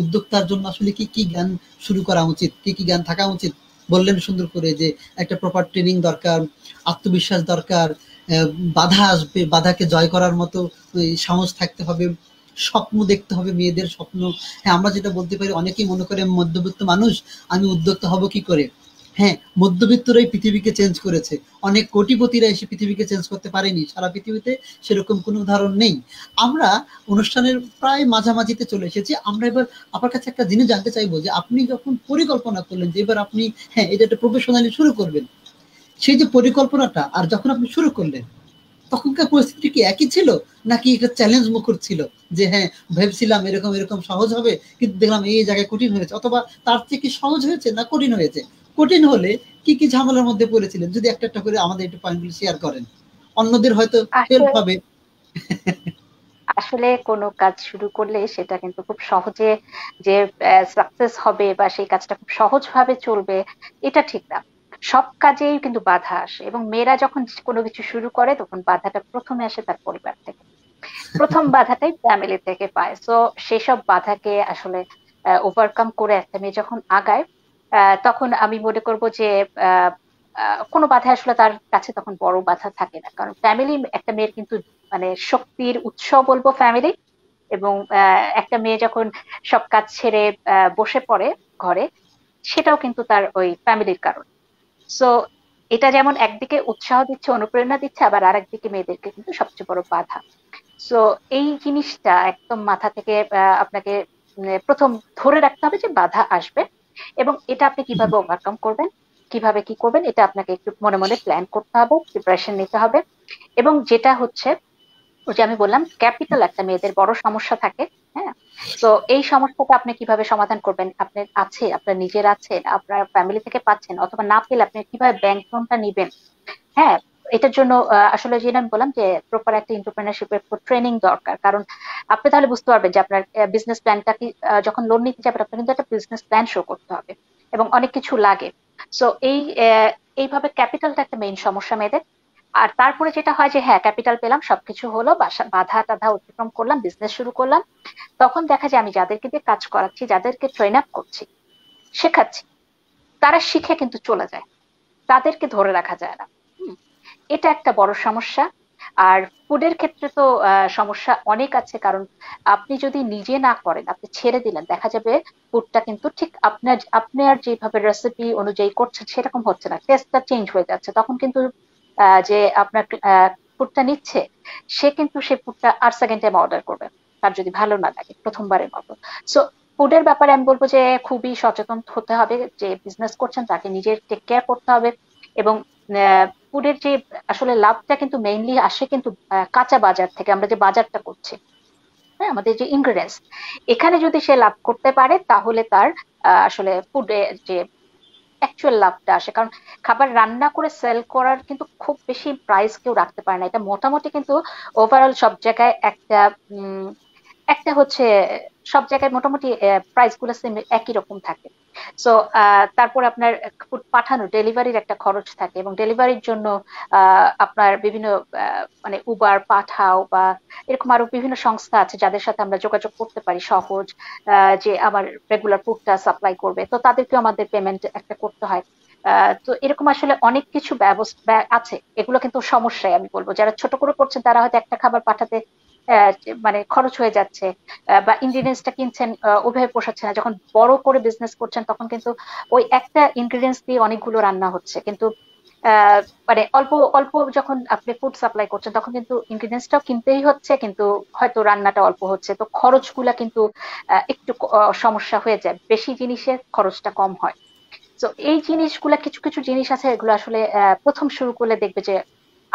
S1: উদ্যোক্তার জন্য আসলে কি কি জ্ঞান শুরু করা উচিত কি কি জ্ঞান থাকা উচিত বললেন সুন্দর করে যে একটা প্রপার ট্রেনিং দরকার আত্মবিশ্বাস দরকার বাধা আসবে বাধাকে জয় করার মতো সাহস থাকতে হবে স্বপ্ন দেখতে হবে মেয়েদের স্বপ্ন হ্যাঁ আমরা যেটা বলতে পারি অনেকেই মনে করে মধ্যবিত্ত মানুষ আমি উদ্যোক্তা হব কি করে হ্যাঁ মধ্যবিত্তরাই পৃথিবীকে চেঞ্জ করেছে অনেক কোটিপতিরা এসে পৃথিবীকে চেঞ্জ করতে পারেনি সারা পৃথিবীতে সেরকম কোনো উদাহরণ নেই আমরা অনুষ্ঠানের প্রায় মাঝামাঝিতে চলে এসেছি আমরা এবার আপনার কাছে একটা জিনিস জানতে চাইবো যে আপনি যখন পরিকল্পনা করলেন যে এবার আপনি হ্যাঁ এটা একটা প্রফেশনালি শুরু করবেন সেই যে পরিকল্পনাটা আর যখন আপনি শুরু করলেন তখনকার পরিস্থিতি কি একই ছিল নাকি এটা চ্যালেঞ্জ মুখর ছিল যে হ্যাঁ ভেবেছিলাম এরকম এরকম সহজ হবে কিন্তু দেখলাম এই জায়গায় কঠিন হয়েছে অথবা তার চেয়ে কি সহজ হয়েছে না কঠিন হয়েছে কঠিন হলে কি কি ঝামেলার মধ্যে পড়েছিলেন যদি একটা একটা করে আমাদের একটু পয়েন্ট শেয়ার করেন অন্যদের হয়তো হেল্প হবে
S2: আসলে কোনো কাজ শুরু করলে সেটা কিন্তু খুব সহজে যে সাকসেস হবে বা সেই কাজটা খুব সহজভাবে চলবে এটা ঠিক না সব কাজেই কিন্তু বাধা আসে এবং মেয়েরা যখন কোনো কিছু শুরু করে তখন বাধাটা প্রথমে আসে তার পরিবার থেকে প্রথম বাধাটাই ফ্যামিলি থেকে পায় তো সেসব বাধাকে আসলে ওভারকাম করে একটা মেয়ে যখন আগায় তখন আমি মনে করব যে কোনো বাধা আসলে তার কাছে তখন বড় বাধা থাকে না কারণ ফ্যামিলি একটা মেয়ের কিন্তু মানে শক্তির উৎস বলবো ফ্যামিলি এবং একটা মেয়ে যখন সব কাজ ছেড়ে বসে পড়ে ঘরে সেটাও কিন্তু তার ওই ফ্যামিলির কারণ সো এটা যেমন একদিকে উৎসাহ দিচ্ছে অনুপ্রেরণা দিচ্ছে আবার আর একদিকে মেয়েদেরকে কিন্তু সবচেয়ে বড় বাধা সো এই জিনিসটা একদম মাথা থেকে আপনাকে মানে প্রথম ধরে রাখতে হবে যে বাধা আসবে এবং এটা আপনি কিভাবে ওভারকাম করবেন কিভাবে কি করবেন এটা আপনাকে একটু মনে মনে প্ল্যান করতে হবে প্রিপারেশন নিতে হবে এবং যেটা হচ্ছে ওই যে আমি বললাম ক্যাপিটাল একটা মেয়েদের বড় সমস্যা থাকে হ্যাঁ তো এই সমস্যাটা আপনি কিভাবে সমাধান করবেন আপনার আছে আপনার নিজের আছে আপনার ফ্যামিলি থেকে পাচ্ছেন অথবা না পেলে আপনি কিভাবে ব্যাংক লোনটা নিবেন হ্যাঁ এটার জন্য আসলে যে আমি বললাম যে প্রপার একটা এন্টারপ্রেনারশিপের ট্রেনিং দরকার কারণ আপনি তাহলে বুঝতে পারবেন যে আপনার বিজনেস প্ল্যানটা কি যখন লোন নিতে যাবেন আপনার কিন্তু একটা বিজনেস প্ল্যান শো করতে হবে এবং অনেক কিছু লাগে সো এই এইভাবে ক্যাপিটালটা একটা মেইন সমস্যা মেয়েদের আর তারপরে যেটা হয় যে হ্যাঁ ক্যাপিটাল পেলাম সবকিছু হলো বাধা টাধা অতিক্রম করলাম বিজনেস শুরু করলাম তখন দেখা যায় আমি যাদেরকে দিয়ে কাজ করাচ্ছি যাদেরকে ট্রেন আপ করছি শেখাচ্ছি তারা শিখে কিন্তু চলে যায় তাদেরকে ধরে রাখা যায় না এটা একটা বড় সমস্যা আর ফুডের ক্ষেত্রে তো সমস্যা অনেক আছে কারণ আপনি যদি নিজে না করেন আপনি ছেড়ে দিলেন দেখা যাবে ফুডটা কিন্তু ঠিক আপনার আপনার যেভাবে রেসিপি অনুযায়ী করছেন সেরকম হচ্ছে না টেস্টটা চেঞ্জ হয়ে যাচ্ছে তখন কিন্তু যে আপনার পুটটা নিচ্ছে সে কিন্তু সে পুটটা আর সেকেন্ড টাইম অর্ডার করবে তার যদি ভালো না লাগে প্রথমবারের মতো সো ফুডের ব্যাপারে আমি বলবো যে খুবই সচেতন হতে হবে যে বিজনেস করছেন তাকে নিজের টেক কেয়ার করতে হবে এবং ফুডের যে আসলে লাভটা কিন্তু মেইনলি আসে কিন্তু কাঁচা বাজার থেকে আমরা যে বাজারটা করছি হ্যাঁ আমাদের যে ইনগ্রিডিয়েন্টস এখানে যদি সে লাভ করতে পারে তাহলে তার আসলে ফুডে যে অ্যাকচুয়াল লাভটা আসে কারণ খাবার রান্না করে সেল করার কিন্তু খুব বেশি প্রাইস কেউ রাখতে পারে না এটা মোটামুটি কিন্তু ওভারঅল সব জায়গায় একটা একটা হচ্ছে সব জায়গায় মোটামুটি প্রাইস গুলো সেম একই রকম থাকে সো তারপর আপনার পাঠানো ডেলিভারির একটা খরচ থাকে এবং ডেলিভারির জন্য আপনার বিভিন্ন মানে উবার পাঠাও বা এরকম আরো বিভিন্ন সংস্থা আছে যাদের সাথে আমরা যোগাযোগ করতে পারি সহজ যে আমার রেগুলার ফুডটা সাপ্লাই করবে তো তাদেরকেও আমাদের পেমেন্ট একটা করতে হয় তো এরকম আসলে অনেক কিছু ব্যবস্থা আছে এগুলো কিন্তু সমস্যায় আমি বলবো যারা ছোট করে করছেন তারা হয়তো একটা খাবার পাঠাতে মানে খরচ হয়ে যাচ্ছে বা ইনগ্রিডিয়েন্টসটা কিনছেন ওভাবে পোষাচ্ছে না যখন বড় করে বিজনেস করছেন তখন কিন্তু ওই একটা ইনগ্রিডিয়েন্টস দিয়ে অনেকগুলো রান্না হচ্ছে কিন্তু মানে অল্প অল্প যখন আপনি ফুড সাপ্লাই করছেন তখন কিন্তু ইনগ্রিডিয়েন্টসটাও কিনতেই হচ্ছে কিন্তু হয়তো রান্নাটা অল্প হচ্ছে তো খরচগুলা কিন্তু একটু সমস্যা হয়ে যায় বেশি জিনিসের খরচটা কম হয় তো এই জিনিসগুলা কিছু কিছু জিনিস আছে এগুলো আসলে প্রথম শুরু করলে দেখবে যে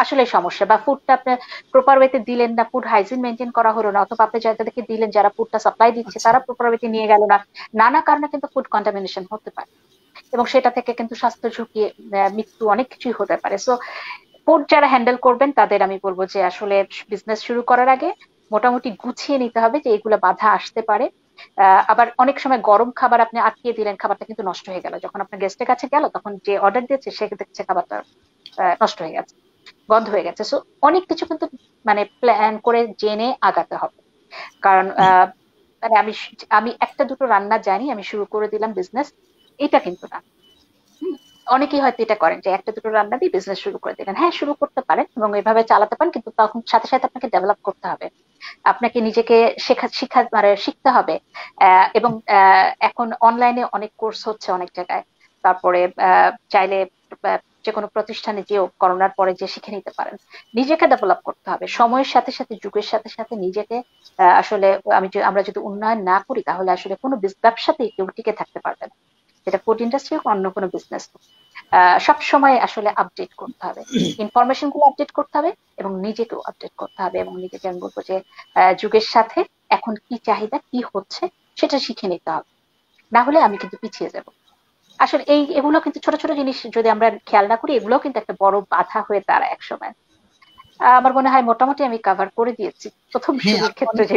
S2: আসলে সমস্যা বা ফুডটা আপনি প্রপার ওয়েতে দিলেন না ফুড হাইজিন মেনটেন করা হলো না অথবা আপনি যাদেরকে দিলেন যারা ফুডটা সাপ্লাই দিচ্ছে আচ্ছা। তারা প্রপার ওয়েতে নিয়ে গেল না নানা কারণে কিন্তু ফুড কন্টামিনেশন হতে পারে এবং সেটা থেকে কিন্তু স্বাস্থ্য ঝুঁকি মৃত্যু অনেক কিছুই হতে পারে সো ফুড যারা হ্যান্ডেল করবেন তাদের আমি বলবো যে আসলে বিজনেস শুরু করার আগে মোটামুটি গুছিয়ে নিতে হবে যে এগুলো বাধা আসতে পারে আবার অনেক সময় গরম খাবার আপনি আটকিয়ে দিলেন খাবারটা কিন্তু নষ্ট হয়ে গেল যখন আপনার গেস্টের কাছে গেল তখন যে অর্ডার দিয়েছে সে দেখছে খাবারটা নষ্ট হয়ে গেছে বন্ধ হয়ে গেছে সো অনেক কিছু কিন্তু মানে প্ল্যান করে জেনে আগাতে হবে কারণ মানে আমি আমি একটা দুটো রান্না জানি আমি শুরু করে দিলাম বিজনেস এটা কিন্তু না অনেকেই হয়তো এটা করেন যে একটা দুটো রান্না দিয়ে বিজনেস শুরু করে দিলেন হ্যাঁ শুরু করতে পারেন এবং এভাবে চালাতে পারেন কিন্তু তখন সাথে সাথে আপনাকে ডেভেলপ করতে হবে আপনাকে নিজেকে শেখা শিক্ষা মানে শিখতে হবে এবং এখন অনলাইনে অনেক কোর্স হচ্ছে অনেক জায়গায় তারপরে চাইলে যে কোনো প্রতিষ্ঠানে যেও করোনার পরে যে শিখে নিতে পারেন নিজেকে ডেভেলপ করতে হবে সময়ের সাথে সাথে যুগের সাথে সাথে নিজেকে আসলে আমি আমরা যদি উন্নয়ন না করি তাহলে আসলে কোনো ব্যবসাতেই কেউ টিকে থাকতে পারবে না যেটা ফুড ইন্ডাস্ট্রি হোক অন্য কোনো বিজনেস হোক সব সময় আসলে আপডেট করতে হবে ইনফরমেশন [CLEARS THROAT] গুলো আপডেট করতে হবে এবং নিজেকেও আপডেট করতে হবে এবং নিজেকে আমি বলবো যে যুগের সাথে এখন কি চাহিদা কি হচ্ছে সেটা শিখে নিতে হবে না হলে আমি কিন্তু পিছিয়ে যাবো আসলে এই এগুলো কিন্তু ছোট ছোট জিনিস যদি আমরা খেয়াল না করি এগুলো কিন্তু একটা বড় বাধা হয়ে দাঁড়ায় একসময় আমার মনে হয় মোটামুটি আমি কভার করে দিয়েছি প্রথম হ্যাঁ, ক্ষেত্রে যে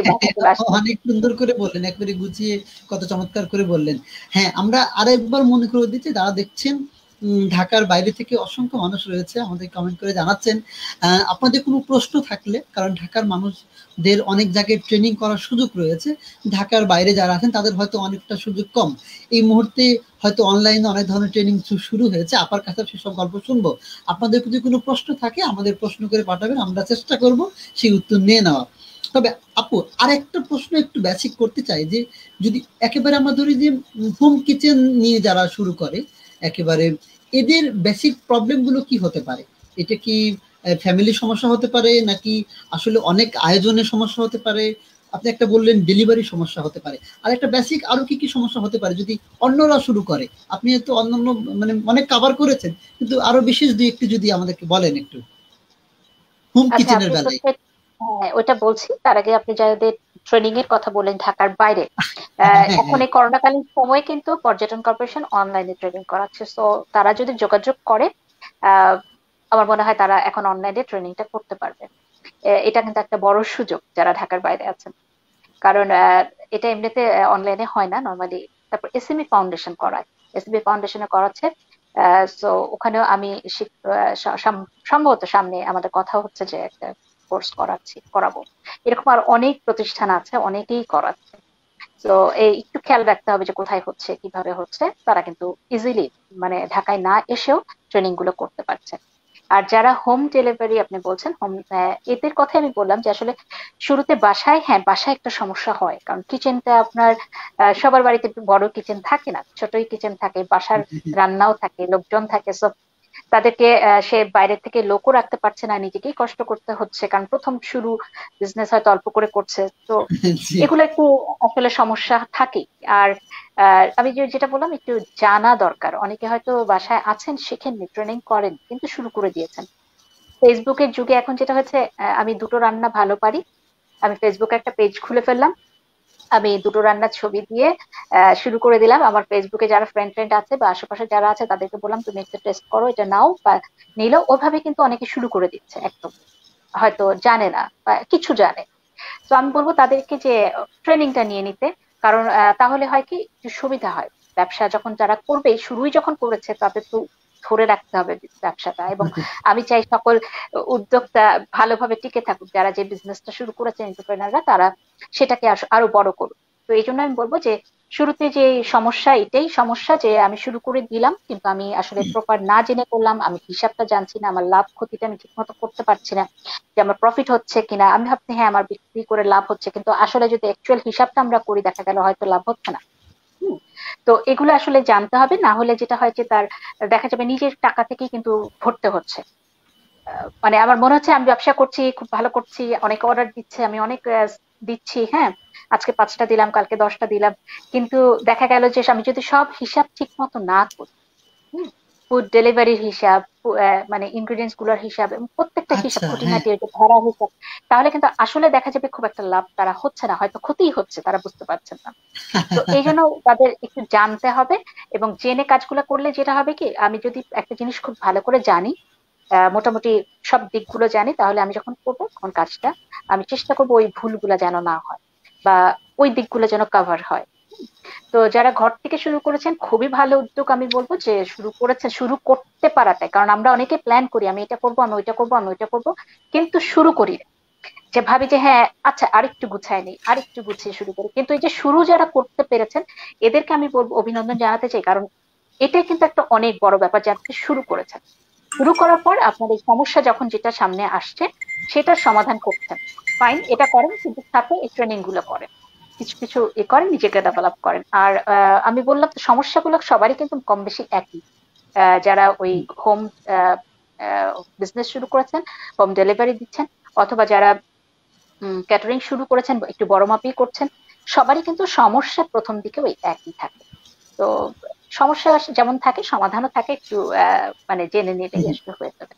S1: অনেক সুন্দর করে বললেন একবারে গুছিয়ে কত চমৎকার করে বললেন হ্যাঁ আমরা আর একবার মনে করে দিচ্ছি যারা দেখছেন ঢাকার বাইরে থেকে অসংখ্য মানুষ রয়েছে আমাদের কমেন্ট করে জানাচ্ছেন আপনাদের কোনো প্রশ্ন থাকলে কারণ ঢাকার মানুষ দের অনেক জায়গায় ট্রেনিং করার সুযোগ রয়েছে ঢাকার বাইরে যারা আছেন তাদের হয়তো অনেকটা সুযোগ কম এই মুহূর্তে হয়তো অনলাইনে অনেক ধরনের ট্রেনিং শুরু হয়েছে আপার কাছে সেসব গল্প শুনবো আপনাদের যদি কোনো প্রশ্ন থাকে আমাদের প্রশ্ন করে পাঠাবেন আমরা চেষ্টা করব সেই উত্তর নিয়ে নেওয়া তবে আপু আর একটা প্রশ্ন একটু বেসিক করতে চাই যে যদি একেবারে আমরা ধরি যে হোম কিচেন নিয়ে যারা শুরু করে একেবারে এদের বেসিক প্রবলেমগুলো কি হতে পারে এটা কি ফ্যামিলি সমস্যা হতে পারে নাকি আসলে অনেক আয়োজনের সমস্যা হতে পারে আপনি একটা বললেন ডেলিভারি সমস্যা হতে পারে আর একটা বেসিক আরো কি কি সমস্যা হতে পারে যদি অন্যরা শুরু করে আপনি তো অন্যান্য মানে অনেক কাভার করেছেন কিন্তু আরো বিশেষ দুই একটু যদি আমাদেরকে বলেন একটু হোম কিচেনের আচ্ছা, বেলায়
S2: হ্যাঁ, ওটা বলছি তার আগে আপনি যাদের ট্রেনিং এর কথা বলেন ঢাকার বাইরে [LAUGHS] হ্যাঁ, হ্যাঁ। এখন এই করোনাকালীন সময়ে কিন্তু পর্যটন কর্পোরেশন অনলাইনে ট্রেনিং করাচ্ছে সো তারা যদি যোগাযোগ করে আমার মনে হয় তারা এখন অনলাইনে ট্রেনিংটা করতে পারবে এটা কিন্তু একটা বড় সুযোগ যারা ঢাকার বাইরে আছেন কারণ এটা এমনিতে অনলাইনে হয় না নর্মালি তারপর এসএমই ফাউন্ডেশন e করায় e এসএমই ফাউন্ডেশনে করাচ্ছে সো ওখানেও আমি সম্ভবত সামনে আমাদের কথা হচ্ছে যে একটা কোর্স করাচ্ছি করাবো এরকম আর অনেক প্রতিষ্ঠান আছে অনেকেই করাচ্ছে তো এই একটু খেয়াল রাখতে হবে যে কোথায় হচ্ছে কিভাবে হচ্ছে তারা কিন্তু ইজিলি মানে ঢাকায় না এসেও ট্রেনিং গুলো করতে পারছে আর যারা হোম ডেলিভারি আপনি বলছেন হোম এদের কথা আমি বললাম যে আসলে শুরুতে বাসায় হ্যাঁ বাসায় একটা সমস্যা হয় কারণ কিচেনটা আপনার সবার বাড়িতে বড় কিচেন থাকে না ছোটই কিচেন থাকে বাসার [LAUGHS] রান্নাও থাকে লোকজন থাকে সব তাদেরকে সে বাইরে থেকে লোকও রাখতে পারছে না নিজেকেই কষ্ট করতে হচ্ছে কারণ প্রথম শুরু বিজনেস হয়তো অল্প করে করছে তো [LAUGHS] এগুলো একটু আসলে সমস্যা থাকে আর আমি যেটা বললাম একটু জানা দরকার অনেকে হয়তো বাসায় আছেন শেখেননি ট্রেনিং করেন কিন্তু শুরু করে দিয়েছেন ফেসবুকের যুগে এখন যেটা হচ্ছে আমি দুটো রান্না ভালো পারি আমি ফেসবুকে একটা পেজ খুলে ফেললাম আমি দুটো রান্নার ছবি দিয়ে শুরু করে দিলাম আমার ফেসবুকে যারা ফ্রেন্ড ফ্রেন্ড আছে বা আশেপাশে যারা আছে তাদেরকে বললাম তুমি একটা টেস্ট করো এটা নাও বা নিলো ওভাবে কিন্তু অনেকে শুরু করে দিচ্ছে একদম হয়তো জানে না বা কিছু জানে তো আমি বলবো তাদেরকে যে ট্রেনিংটা নিয়ে নিতে কারণ তাহলে হয় কি সুবিধা হয় ব্যবসা যখন যারা করবে শুরুই যখন করেছে তাদের তো ধরে রাখতে হবে ব্যবসাটা এবং [LAUGHS] আমি চাই সকল উদ্যোক্তা ভালোভাবে টিকে থাকুক যারা যে বিজনেসটা শুরু করেছে এন্টারপ্রেনাররা তারা সেটাকে আরো বড় করুক তো এই জন্য আমি বলবো যে শুরুতে যে সমস্যা এটাই সমস্যা যে আমি শুরু করে দিলাম কিন্তু আমি আসলে প্রপার না জেনে করলাম আমি হিসাবটা জানছি না আমার লাভ ক্ষতিটা আমি ঠিক মতো করতে পারছি না যে আমার প্রফিট হচ্ছে কিনা আমি ভাবছি হ্যাঁ আমার বিক্রি করে লাভ হচ্ছে কিন্তু আসলে যদি অ্যাকচুয়াল হিসাবটা আমরা করি দেখা গেল হয়তো লাভ হচ্ছে না তো এগুলো আসলে জানতে হবে না হলে যেটা হয় যে তার দেখা যাবে নিজের টাকা থেকেই কিন্তু ভরতে হচ্ছে মানে আমার মনে হচ্ছে আমি ব্যবসা করছি খুব ভালো করছি অনেক অর্ডার দিচ্ছে আমি অনেক দিচ্ছি হ্যাঁ আজকে পাঁচটা দিলাম কালকে দশটা দিলাম কিন্তু দেখা গেল যে আমি যদি সব হিসাব ঠিক মতো না করি ফুড ডেলিভারির হিসাব মানে ইনগ্রিডিয়েন্টস গুলোর হিসাব এবং প্রত্যেকটা হিসাব আচ্ছা, খুঁটিনাটি হ্যাঁ। ধরা হিসাব তাহলে কিন্তু আসলে দেখা যাবে খুব একটা লাভ তারা হচ্ছে না হয়তো ক্ষতিই হচ্ছে তারা বুঝতে পারছেন না তো [LAUGHS] এই জন্য তাদের একটু জানতে হবে এবং জেনে কাজগুলো করলে যেটা হবে কি আমি যদি একটা জিনিস খুব ভালো করে জানি মোটামুটি সব দিকগুলো জানি তাহলে আমি যখন করবো তখন কাজটা আমি চেষ্টা করবো ওই ভুলগুলো যেন না হয় বা ওই দিকগুলো যেন কাভার হয় তো যারা ঘর থেকে শুরু করেছেন খুবই ভালো উদ্যোগ আমি বলবো যে শুরু করেছে শুরু করতে পারাটাই কারণ আমরা অনেকে প্ল্যান করি আমি এটা করবো আমি ওইটা করবো আমি ওইটা করবো কিন্তু শুরু করি যে ভাবি যে হ্যাঁ আচ্ছা আরেকটু গুছায় নেই আরেকটু গুছিয়ে শুরু করি কিন্তু এই যে শুরু যারা করতে পেরেছেন এদেরকে আমি বলবো অভিনন্দন জানাতে চাই কারণ এটাই কিন্তু একটা অনেক বড় ব্যাপার যে আপনি শুরু করেছেন শুরু করার পর আপনার এই সমস্যা যখন যেটা সামনে আসছে সেটার সমাধান করছেন ফাইন এটা করেন কিন্তু সাথে এই ট্রেনিং গুলো করেন কিছু কিছু এ করেন নিজেকে ডেভেলপ করেন আর আমি বললাম সমস্যাগুলো সবারই কিন্তু কম বেশি একই যারা ওই হোম বিজনেস শুরু করেছেন হোম ডেলিভারি দিচ্ছেন অথবা যারা ক্যাটারিং শুরু করেছেন একটু বড় মাপি করছেন সবারই কিন্তু সমস্যা প্রথম দিকে ওই একই থাকে তো সমস্যা যেমন থাকে সমাধানও থাকে একটু মানে জেনে নিলে হয়ে যাবে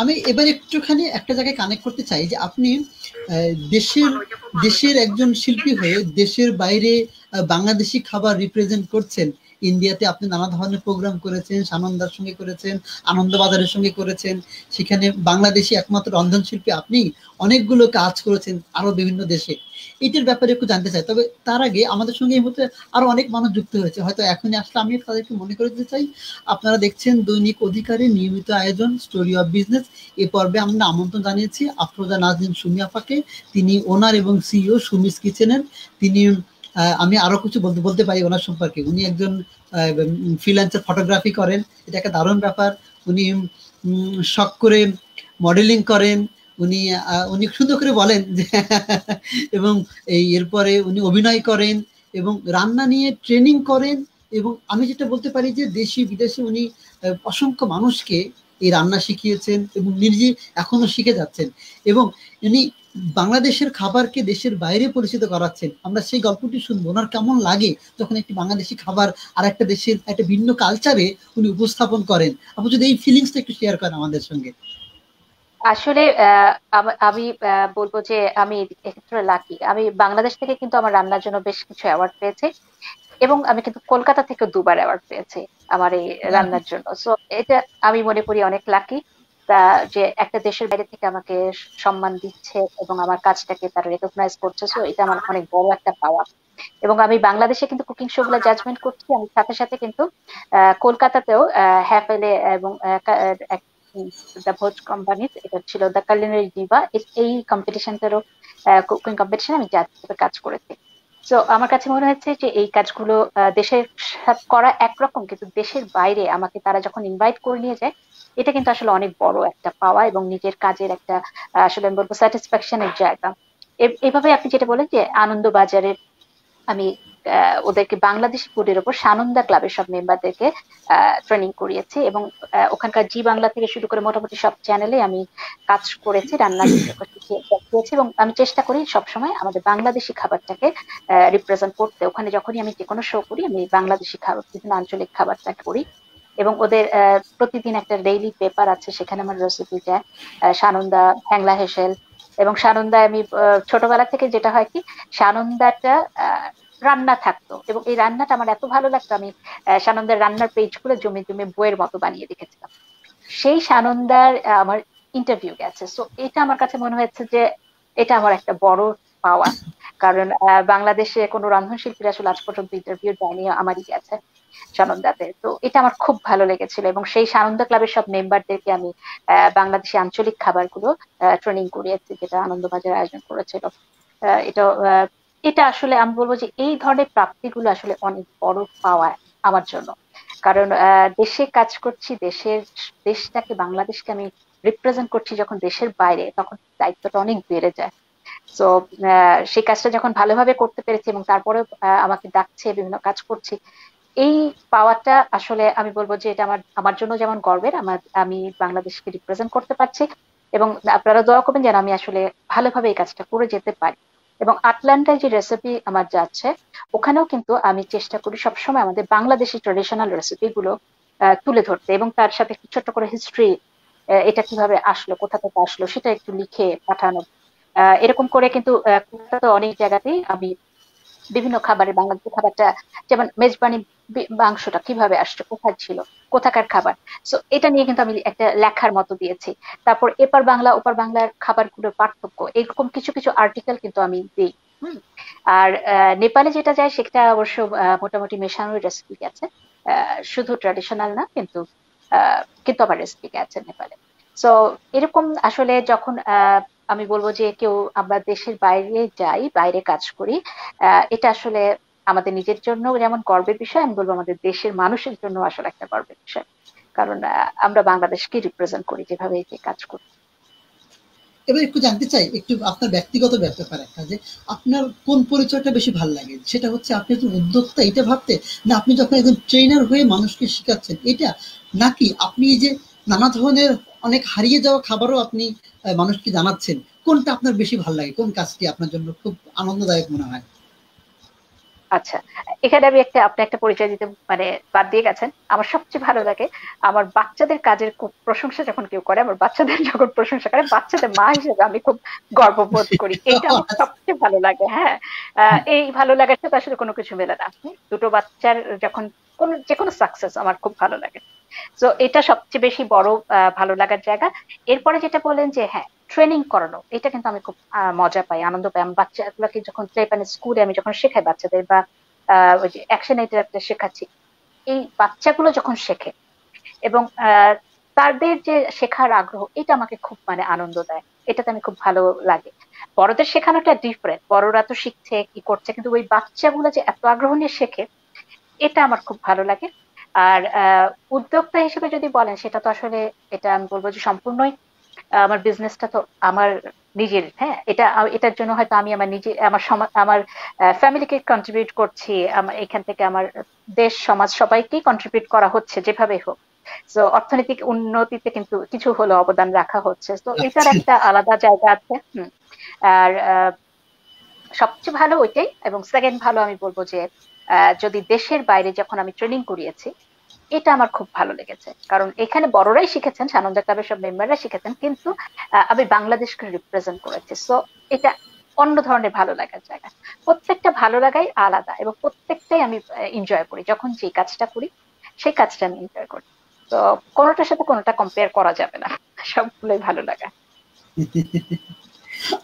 S1: আমি এবার একটুখানি একটা জায়গায় কানেক্ট করতে চাই যে আপনি দেশের দেশের একজন শিল্পী হয়ে দেশের বাইরে বাংলাদেশি খাবার রিপ্রেজেন্ট করছেন ইন্ডিয়াতে আপনি নানা ধরনের প্রোগ্রাম করেছেন সানন্দার সঙ্গে করেছেন আনন্দবাজারের সঙ্গে করেছেন সেখানে বাংলাদেশি একমাত্র রন্ধনশিল্পী আপনি অনেকগুলো কাজ করেছেন আরো বিভিন্ন দেশে এটির ব্যাপারে একটু জানতে চাই তবে তার আগে আমাদের সঙ্গে এই মুহূর্তে আরো অনেক মানুষ যুক্ত হয়েছে হয়তো এখনই আসলে আমি তাদেরকে মনে করে দিতে চাই আপনারা দেখছেন দৈনিক অধিকারের নিয়মিত আয়োজন স্টোরি অফ বিজনেস এ পর্বে আমরা আমন্ত্রণ জানিয়েছি আফরোজা নাজিন সুমিয়াফাকে তিনি ওনার এবং সিইও সুমিস কিচেনের তিনি আমি আরও কিছু বলতে বলতে পারি ওনার সম্পর্কে উনি একজন ফ্রিল্যান্সার ফটোগ্রাফি করেন এটা একটা দারুণ ব্যাপার উনি শখ করে মডেলিং করেন উনি উনি সুন্দর করে বলেন [LAUGHS] এবং এই এরপরে উনি অভিনয় করেন এবং রান্না নিয়ে ট্রেনিং করেন এবং আমি যেটা বলতে পারি যে দেশি বিদেশে উনি অসংখ্য মানুষকে এই রান্না শিখিয়েছেন এবং নিজে এখনও শিখে যাচ্ছেন এবং উনি বাংলাদেশের খাবারকে দেশের বাইরে পরিচিত করাচ্ছেন আমরা সেই গল্পটি শুনবো ওনার কেমন লাগে যখন একটি বাংলাদেশি খাবার আর একটা দেশের একটা ভিন্ন কালচারে উনি উপস্থাপন করেন আপনি যদি এই ফিলিংসটা একটু শেয়ার করেন আমাদের সঙ্গে
S2: আসলে আমি বলবো যে আমি এক্ষেত্রে লাকি আমি বাংলাদেশ থেকে কিন্তু আমার রান্নার জন্য বেশ কিছু অ্যাওয়ার্ড পেয়েছে এবং আমি কিন্তু কলকাতা থেকে দুবার অ্যাওয়ার্ড পেয়েছি আমার এই রান্নার জন্য সো এটা আমি মনে করি অনেক লাকি তা যে একটা দেশের বাইরে থেকে আমাকে সম্মান দিচ্ছে এবং আমার কাজটাকে তারা রেকগনাইজ করছে সো এটা আমার অনেক বড় একটা পাওয়া এবং আমি বাংলাদেশে কিন্তু কুকিং শো গুলো জাজমেন্ট করছি আমি সাথে সাথে কিন্তু কলকাতাতেও হ্যাফেলে এবং দ্য ভোজ কোম্পানি এটা ছিল দ্য কালিনারি ডিভা এই কম্পিটিশনটারও কুকিং কম্পিটিশন আমি জাজ হিসেবে কাজ করেছি তো আমার কাছে মনে হচ্ছে যে এই কাজগুলো দেশের করা একরকম কিন্তু দেশের বাইরে আমাকে তারা যখন ইনভাইট করে নিয়ে যায় এটা কিন্তু আসলে অনেক বড় একটা পাওয়া এবং নিজের কাজের একটা আসলে আমি বলবো স্যাটিসফ্যাকশনের জায়গা এভাবে আপনি যেটা বলেন যে আনন্দবাজারের আমি ওদেরকে বাংলাদেশি ফুডের ওপর সানন্দা ক্লাবের সব মেম্বারদেরকে ট্রেনিং করিয়েছি এবং ওখানকার জি বাংলা থেকে শুরু করে মোটামুটি সব চ্যানেলে আমি কাজ করেছি রান্না শিখিয়েছি এবং আমি চেষ্টা করি সবসময় আমাদের বাংলাদেশি খাবারটাকে রিপ্রেজেন্ট করতে ওখানে যখনই আমি যে কোনো শো করি আমি বাংলাদেশি খাবার বিভিন্ন আঞ্চলিক খাবারটা করি এবং ওদের প্রতিদিন একটা ডেইলি পেপার আছে সেখানে আমার রেসিপি যায় সানন্দা হ্যাংলা হেসেল এবং সানন্দায় আমি ছোটবেলা থেকে যেটা হয় কি সানন্দাটা রান্না থাকতো এবং এই রান্নাটা আমার এত ভালো লাগতো আমি সানন্দার রান্নার পেজগুলো জমে জমে বইয়ের মতো বানিয়ে রেখেছিলাম সেই সানন্দার আমার ইন্টারভিউ গেছে সো এটা আমার কাছে মনে হয়েছে যে এটা আমার একটা বড় পাওয়া কারণ বাংলাদেশে কোনো রন্ধনশিল্পীর আসলে আজ পর্যন্ত ইন্টারভিউ দেয়নি আমারই গেছে সানন্দাতে তো এটা আমার খুব ভালো লেগেছিল এবং সেই সানন্দা ক্লাবের সব মেম্বারদেরকে আমি বাংলাদেশি আঞ্চলিক খাবারগুলো ট্রেনিং করিয়েছি যেটা আনন্দবাজার আয়োজন করেছিল এটা এটা আসলে আমি বলবো যে এই ধরনের প্রাপ্তিগুলো আসলে অনেক বড় পাওয়া আমার জন্য কারণ দেশে কাজ করছি দেশের দেশটাকে বাংলাদেশকে আমি রিপ্রেজেন্ট করছি যখন দেশের বাইরে তখন দায়িত্বটা অনেক বেড়ে যায় তো সেই কাজটা যখন ভালোভাবে করতে পেরেছি এবং তারপরে আমাকে ডাকছে বিভিন্ন কাজ করছি এই পাওয়ারটা আসলে আমি বলবো যে এটা আমার আমার জন্য যেমন গর্বের আমার আমি বাংলাদেশকে রিপ্রেজেন্ট করতে পারছি এবং আপনারা দোয়া করবেন যেন আমি আসলে ভালোভাবে এই কাজটা করে যেতে পারি এবং আটলান্টায় যে রেসিপি আমার যাচ্ছে ওখানেও কিন্তু আমি চেষ্টা করি সবসময় আমাদের বাংলাদেশি ট্রেডিশনাল রেসিপিগুলো তুলে ধরতে এবং তার সাথে ছোট্ট করে হিস্ট্রি এটা কিভাবে আসলো কোথা থেকে আসলো সেটা একটু লিখে পাঠানো এরকম করে কিন্তু অনেক জায়গাতেই আমি বিভিন্ন খাবারের বাংলাদেশি খাবারটা যেমন মেজবানি মাংসটা কিভাবে আসছে কোথায় ছিল কোথাকার খাবার সো এটা নিয়ে কিন্তু আমি একটা লেখার মতো দিয়েছি তারপর এপার বাংলা ওপার বাংলার খাবারগুলোর পার্থক্য এরকম কিছু কিছু আর্টিকেল কিন্তু আমি দিই আর নেপালে যেটা যায় সেটা অবশ্য মোটামুটি মেশানোর রেসিপি আছে শুধু ট্র্যাডিশনাল না কিন্তু কিন্তু আমার রেসিপি আছে নেপালে সো এরকম আসলে যখন আমি বলবো যে কেউ আমরা দেশের বাইরে যাই বাইরে কাজ করি এটা আসলে আমাদের নিজের জন্য যেমন গর্বের বিষয় আমি বলবো আমাদের দেশের মানুষের জন্য আসলে একটা গর্বের বিষয় কারণ আমরা বাংলাদেশকে রিপ্রেজেন্ট করি যেভাবে এই কাজ করি
S1: এবার একটু জানতে চাই একটু আপনার ব্যক্তিগত ব্যাপার একটা যে আপনার কোন পরিচয়টা বেশি ভালো লাগে সেটা হচ্ছে আপনি একজন উদ্যোক্তা এটা ভাবতে না আপনি যখন একজন ট্রেনার হয়ে মানুষকে শেখাচ্ছেন এটা নাকি আপনি যে নানা ধরনের অনেক হারিয়ে যাওয়া খাবারও আপনি মানুষকে জানাচ্ছেন কোনটা আপনার বেশি ভালো লাগে কোন কাজটি আপনার জন্য খুব আনন্দদায়ক মনে
S2: হয় আচ্ছা এখানে আমি একটা আপনি একটা পরিচয় দিতে মানে বাদ দিয়ে গেছেন আমার সবচেয়ে ভালো লাগে আমার বাচ্চাদের কাজের খুব প্রশংসা যখন কেউ করে আমার বাচ্চাদের [LAUGHS] যখন প্রশংসা করে বাচ্চাদের মা হিসেবে আমি খুব গর্ববোধ করি এটা আমার [LAUGHS] সবচেয়ে ভালো লাগে হ্যাঁ এই ভালো লাগার সাথে আসলে কোনো কিছু মেলে না দুটো বাচ্চার যখন কোন যে কোনো সাকসেস আমার খুব ভালো লাগে তো এটা সবচেয়ে বেশি বড় ভালো লাগার জায়গা এরপরে যেটা বলেন যে হ্যাঁ ট্রেনিং করানো এটা কিন্তু আমি খুব মজা পাই আনন্দ পাই আমি বাচ্চাগুলোকে যখন প্লে মানে স্কুলে আমি যখন শেখাই বাচ্চাদের বা ওই যে অ্যাকশন শেখাচ্ছি এই বাচ্চাগুলো যখন শেখে এবং তাদের যে শেখার আগ্রহ এটা আমাকে খুব মানে আনন্দ দেয় এটাতে আমি খুব ভালো লাগে বড়দের শেখানোটা ডিফারেন্ট বড়রা তো শিখছে কি করছে কিন্তু ওই বাচ্চাগুলো যে এত আগ্রহ নিয়ে শেখে এটা আমার খুব ভালো লাগে আর উদ্যোক্তা হিসেবে যদি বলেন সেটা তো আসলে এটা আমি বলবো যে সম্পূর্ণই আমার বিজনেসটা তো আমার নিজের হ্যাঁ এটা এটার জন্য হয়তো আমি আমার নিজে আমার সমাজ আমার ফ্যামিলিকে কন্ট্রিবিউট করছি আমার এখান থেকে আমার দেশ সমাজ সবাইকেই কন্ট্রিবিউট করা হচ্ছে যেভাবে হোক তো অর্থনৈতিক উন্নতিতে কিন্তু কিছু হলো অবদান রাখা হচ্ছে তো আচ্ছা। এটার একটা আলাদা জায়গা আছে আর সবচেয়ে ভালো ওইটাই এবং সেকেন্ড ভালো আমি বলবো যে যদি দেশের বাইরে যখন আমি ট্রেনিং করিয়েছি এটা আমার খুব ভালো লেগেছে কারণ এখানে বড়রাই শিখেছেন সানন্দা ক্লাবের সব মেম্বাররা শিখেছেন কিন্তু আমি বাংলাদেশকে রিপ্রেজেন্ট করেছি সো এটা অন্য ধরনের ভালো লাগার জায়গা প্রত্যেকটা ভালো লাগাই আলাদা এবং প্রত্যেকটাই আমি এনজয় করি যখন যে কাজটা করি সেই কাজটা আমি এনজয় করি তো কোনোটার সাথে কোনোটা কম্পেয়ার করা যাবে না সবগুলোই ভালো লাগা [LAUGHS]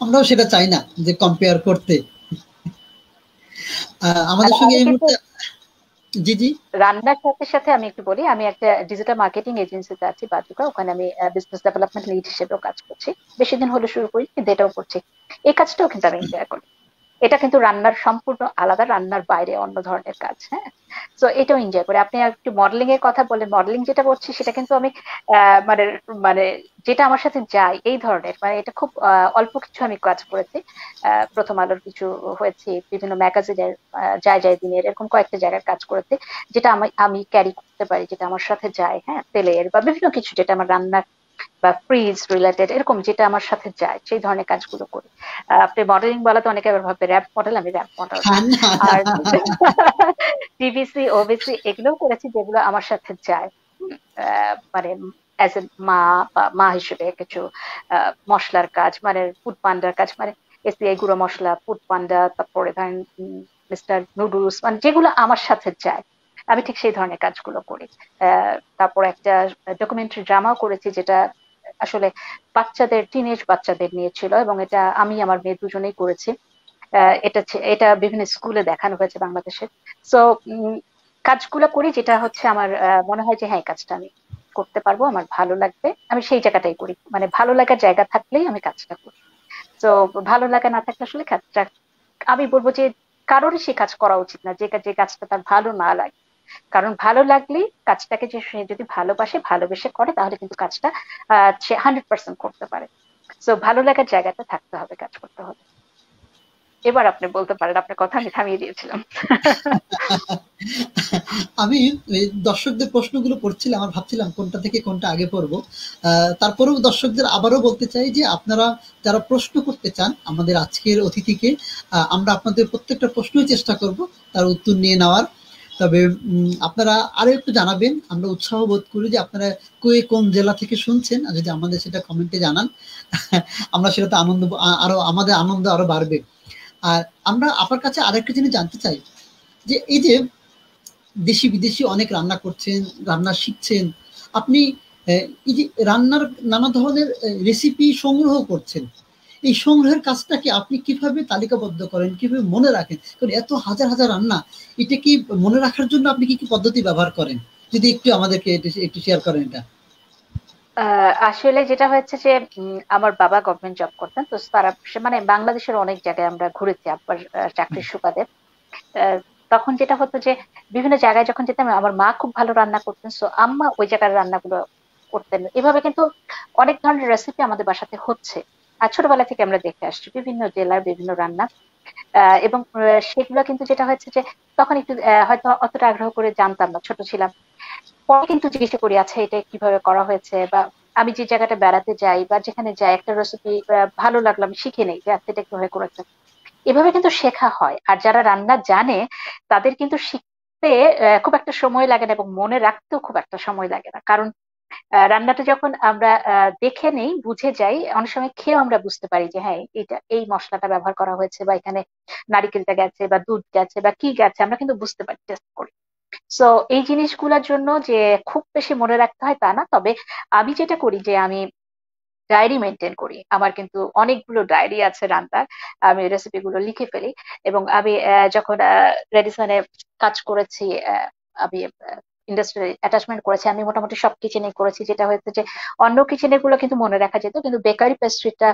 S1: আমরাও সেটা চাই না যে কম্পেয়ার করতে আমাদের আচ্ছা, সঙ্গে এই মুহূর্তে জি
S2: রান্নার সাথে সাথে আমি একটু বলি আমি একটা ডিজিটাল মার্কেটিং এজেন্সিতে আছি বাদুকা ওখানে আমি বিজনেস ডেভেলপমেন্ট লিড হিসেবেও কাজ করছি বেশি দিন হলে শুরু করি কিন্তু এটাও করছি এই কাজটাও কিন্তু আমি শেয়ার করি এটা কিন্তু রান্নার সম্পূর্ণ আলাদা রান্নার বাইরে অন্য ধরনের কাজ হ্যাঁ তো এটাও এনজয় করে আপনি একটু মডেলিং এর কথা বলেন মডেলিং যেটা করছি সেটা কিন্তু আমি মানে মানে যেটা আমার সাথে যায় এই ধরনের মানে এটা খুব অল্প কিছু আমি কাজ করেছি প্রথম আলোর কিছু হয়েছে বিভিন্ন ম্যাগাজিনের যায় যায় দিনের এরকম কয়েকটা জায়গার কাজ করেছে যেটা আমি আমি ক্যারি করতে পারি যেটা আমার সাথে যায় হ্যাঁ তেলের বা বিভিন্ন কিছু যেটা আমার রান্নার বা ফ্রিজ রিলেটেড এরকম যেটা আমার সাথে যায় সেই ধরনের কাজগুলো করি আপনি মডেলিং বলাতে অনেকে আবার ভাববে র্যাপ মডেল আমি র্যাপ মডেল আর টিভিসি ওবিসি এগুলোও করেছি যেগুলো আমার সাথে যায় মানে অ্যাজ এ মা বা মা হিসেবে কিছু মশলার কাজ মানে ফুড পান্ডার কাজ মানে এসিআই গুঁড়ো মশলা ফুড পান্ডা তারপরে ধরেন মিস্টার নুডলস মানে যেগুলো আমার সাথে যায় আমি ঠিক সেই ধরনের কাজগুলো করি তারপর একটা ডকুমেন্টারি ড্রামাও করেছি যেটা আসলে বাচ্চাদের টিনেজ বাচ্চাদের নিয়ে ছিল এবং এটা আমি আমার মেয়ে দুজনেই করেছি এটা এটা বিভিন্ন স্কুলে দেখানো হয়েছে বাংলাদেশে সো কাজগুলো করি যেটা হচ্ছে আমার মনে হয় যে হ্যাঁ কাজটা আমি করতে পারবো আমার ভালো লাগবে আমি সেই জায়গাটাই করি মানে ভালো লাগার জায়গা থাকলেই আমি কাজটা করি তো ভালো লাগা না থাকলে আসলে কাজটা আমি বলবো যে কারোরই সে কাজ করা উচিত না যে যে কাজটা তার ভালো না লাগে কারণ ভালো লাগলেই কাজটাকে যে সে যদি ভালোবাসে ভালোবেসে করে তাহলে কিন্তু কাজটা সে হান্ড্রেড পার্সেন্ট করতে পারে সো ভালো লাগার জায়গাটা থাকতে হবে কাজ করতে হবে এবার আপনি বলতে পারেন আপনার কথা আমি থামিয়ে দিয়েছিলাম [LAUGHS]
S1: আমি দর্শকদের প্রশ্নগুলো পড়ছিলাম আর ভাবছিলাম কোনটা থেকে কোনটা আগে পড়ব তারপরেও দর্শকদের আবারও বলতে চাই যে আপনারা যারা প্রশ্ন করতে চান আমাদের আজকের অতিথিকে আমরা আপনাদের প্রত্যেকটা প্রশ্নই চেষ্টা করব তার উত্তর নিয়ে নেওয়ার তবে আপনারা আরো একটু জানাবেন আমরা উৎসাহ বোধ করি যে আপনারা কই কোন জেলা থেকে শুনছেন আর যদি আমাদের সেটা কমেন্টে জানান [LAUGHS] আমরা সেটা তো আনন্দ আরো আমাদের আনন্দ আরো বাড়বে আর আমরা আপনার কাছে আরেকটা জিনিস জানতে চাই যে এই যে দেশি বিদেশি অনেক রান্না করছেন রান্না শিখছেন আপনি এই যে রান্নার নানা ধরনের রেসিপি সংগ্রহ করছেন এই সংগ্রহের কাজটাকে আপনি কিভাবে তালিকাবদ্ধ করেন কিভাবে মনে রাখেন কারণ এত হাজার হাজার রান্না এটা কি মনে রাখার জন্য আপনি কি কি পদ্ধতি ব্যবহার করেন যদি একটু আমাদেরকে একটু শেয়ার করেন এটা
S2: আসলে যেটা হয়েছে যে আমার বাবা গভর্নমেন্ট জব করতেন তো তারা মানে বাংলাদেশের অনেক জায়গায় আমরা ঘুরেছি আব্বার চাকরির সুবাদে তখন যেটা হতো যে বিভিন্ন জায়গায় যখন যেতাম আমার মা খুব ভালো রান্না করতেন সো আম্মা ওই জায়গার রান্নাগুলো করতেন এভাবে কিন্তু অনেক ধরনের রেসিপি আমাদের বাসাতে হচ্ছে আর ছোটবেলা থেকে আমরা দেখে আসছি বিভিন্ন জেলার বিভিন্ন রান্না এবং সেগুলো কিন্তু যেটা হয়েছে যে তখন একটু হয়তো অতটা আগ্রহ করে জানতাম না ছোট ছিলাম পরে কিন্তু জিজ্ঞাসা করি আচ্ছা এটা কিভাবে করা হয়েছে বা আমি যে জায়গাটা বেড়াতে যাই বা যেখানে যাই একটা রেসিপি ভালো লাগলো আমি শিখে নেই যে আচ্ছা এটা কিভাবে করেছে এভাবে কিন্তু শেখা হয় আর যারা রান্না জানে তাদের কিন্তু শিখতে খুব একটা সময় লাগে না এবং মনে রাখতেও খুব একটা সময় লাগে না কারণ রান্নাটা যখন আমরা দেখে নেই বুঝে যাই অনেক সময় খেয়েও আমরা বুঝতে পারি যে হ্যাঁ এটা এই মশলাটা ব্যবহার করা হয়েছে বা এখানে নারিকেলটা গেছে বা দুধ গেছে বা কি গেছে আমরা কিন্তু বুঝতে পারি টেস্ট করি সো এই জিনিসগুলোর জন্য যে খুব বেশি মনে রাখতে হয় তা না তবে আমি যেটা করি যে আমি ডায়েরি মেনটেন করি আমার কিন্তু অনেকগুলো ডায়েরি আছে রান্নার আমি রেসিপি গুলো লিখে ফেলি এবং আমি যখন রেডিসনে কাজ করেছি আমি ইন্ডাস্ট্রি অ্যাটাচমেন্ট করেছে আমি মোটামুটি সব কিচেনে করেছি যেটা হয়েছে যে অন্য কিচেনে গুলো কিন্তু মনে রাখা যেত কিন্তু বেকারি পেস্ট্রিটা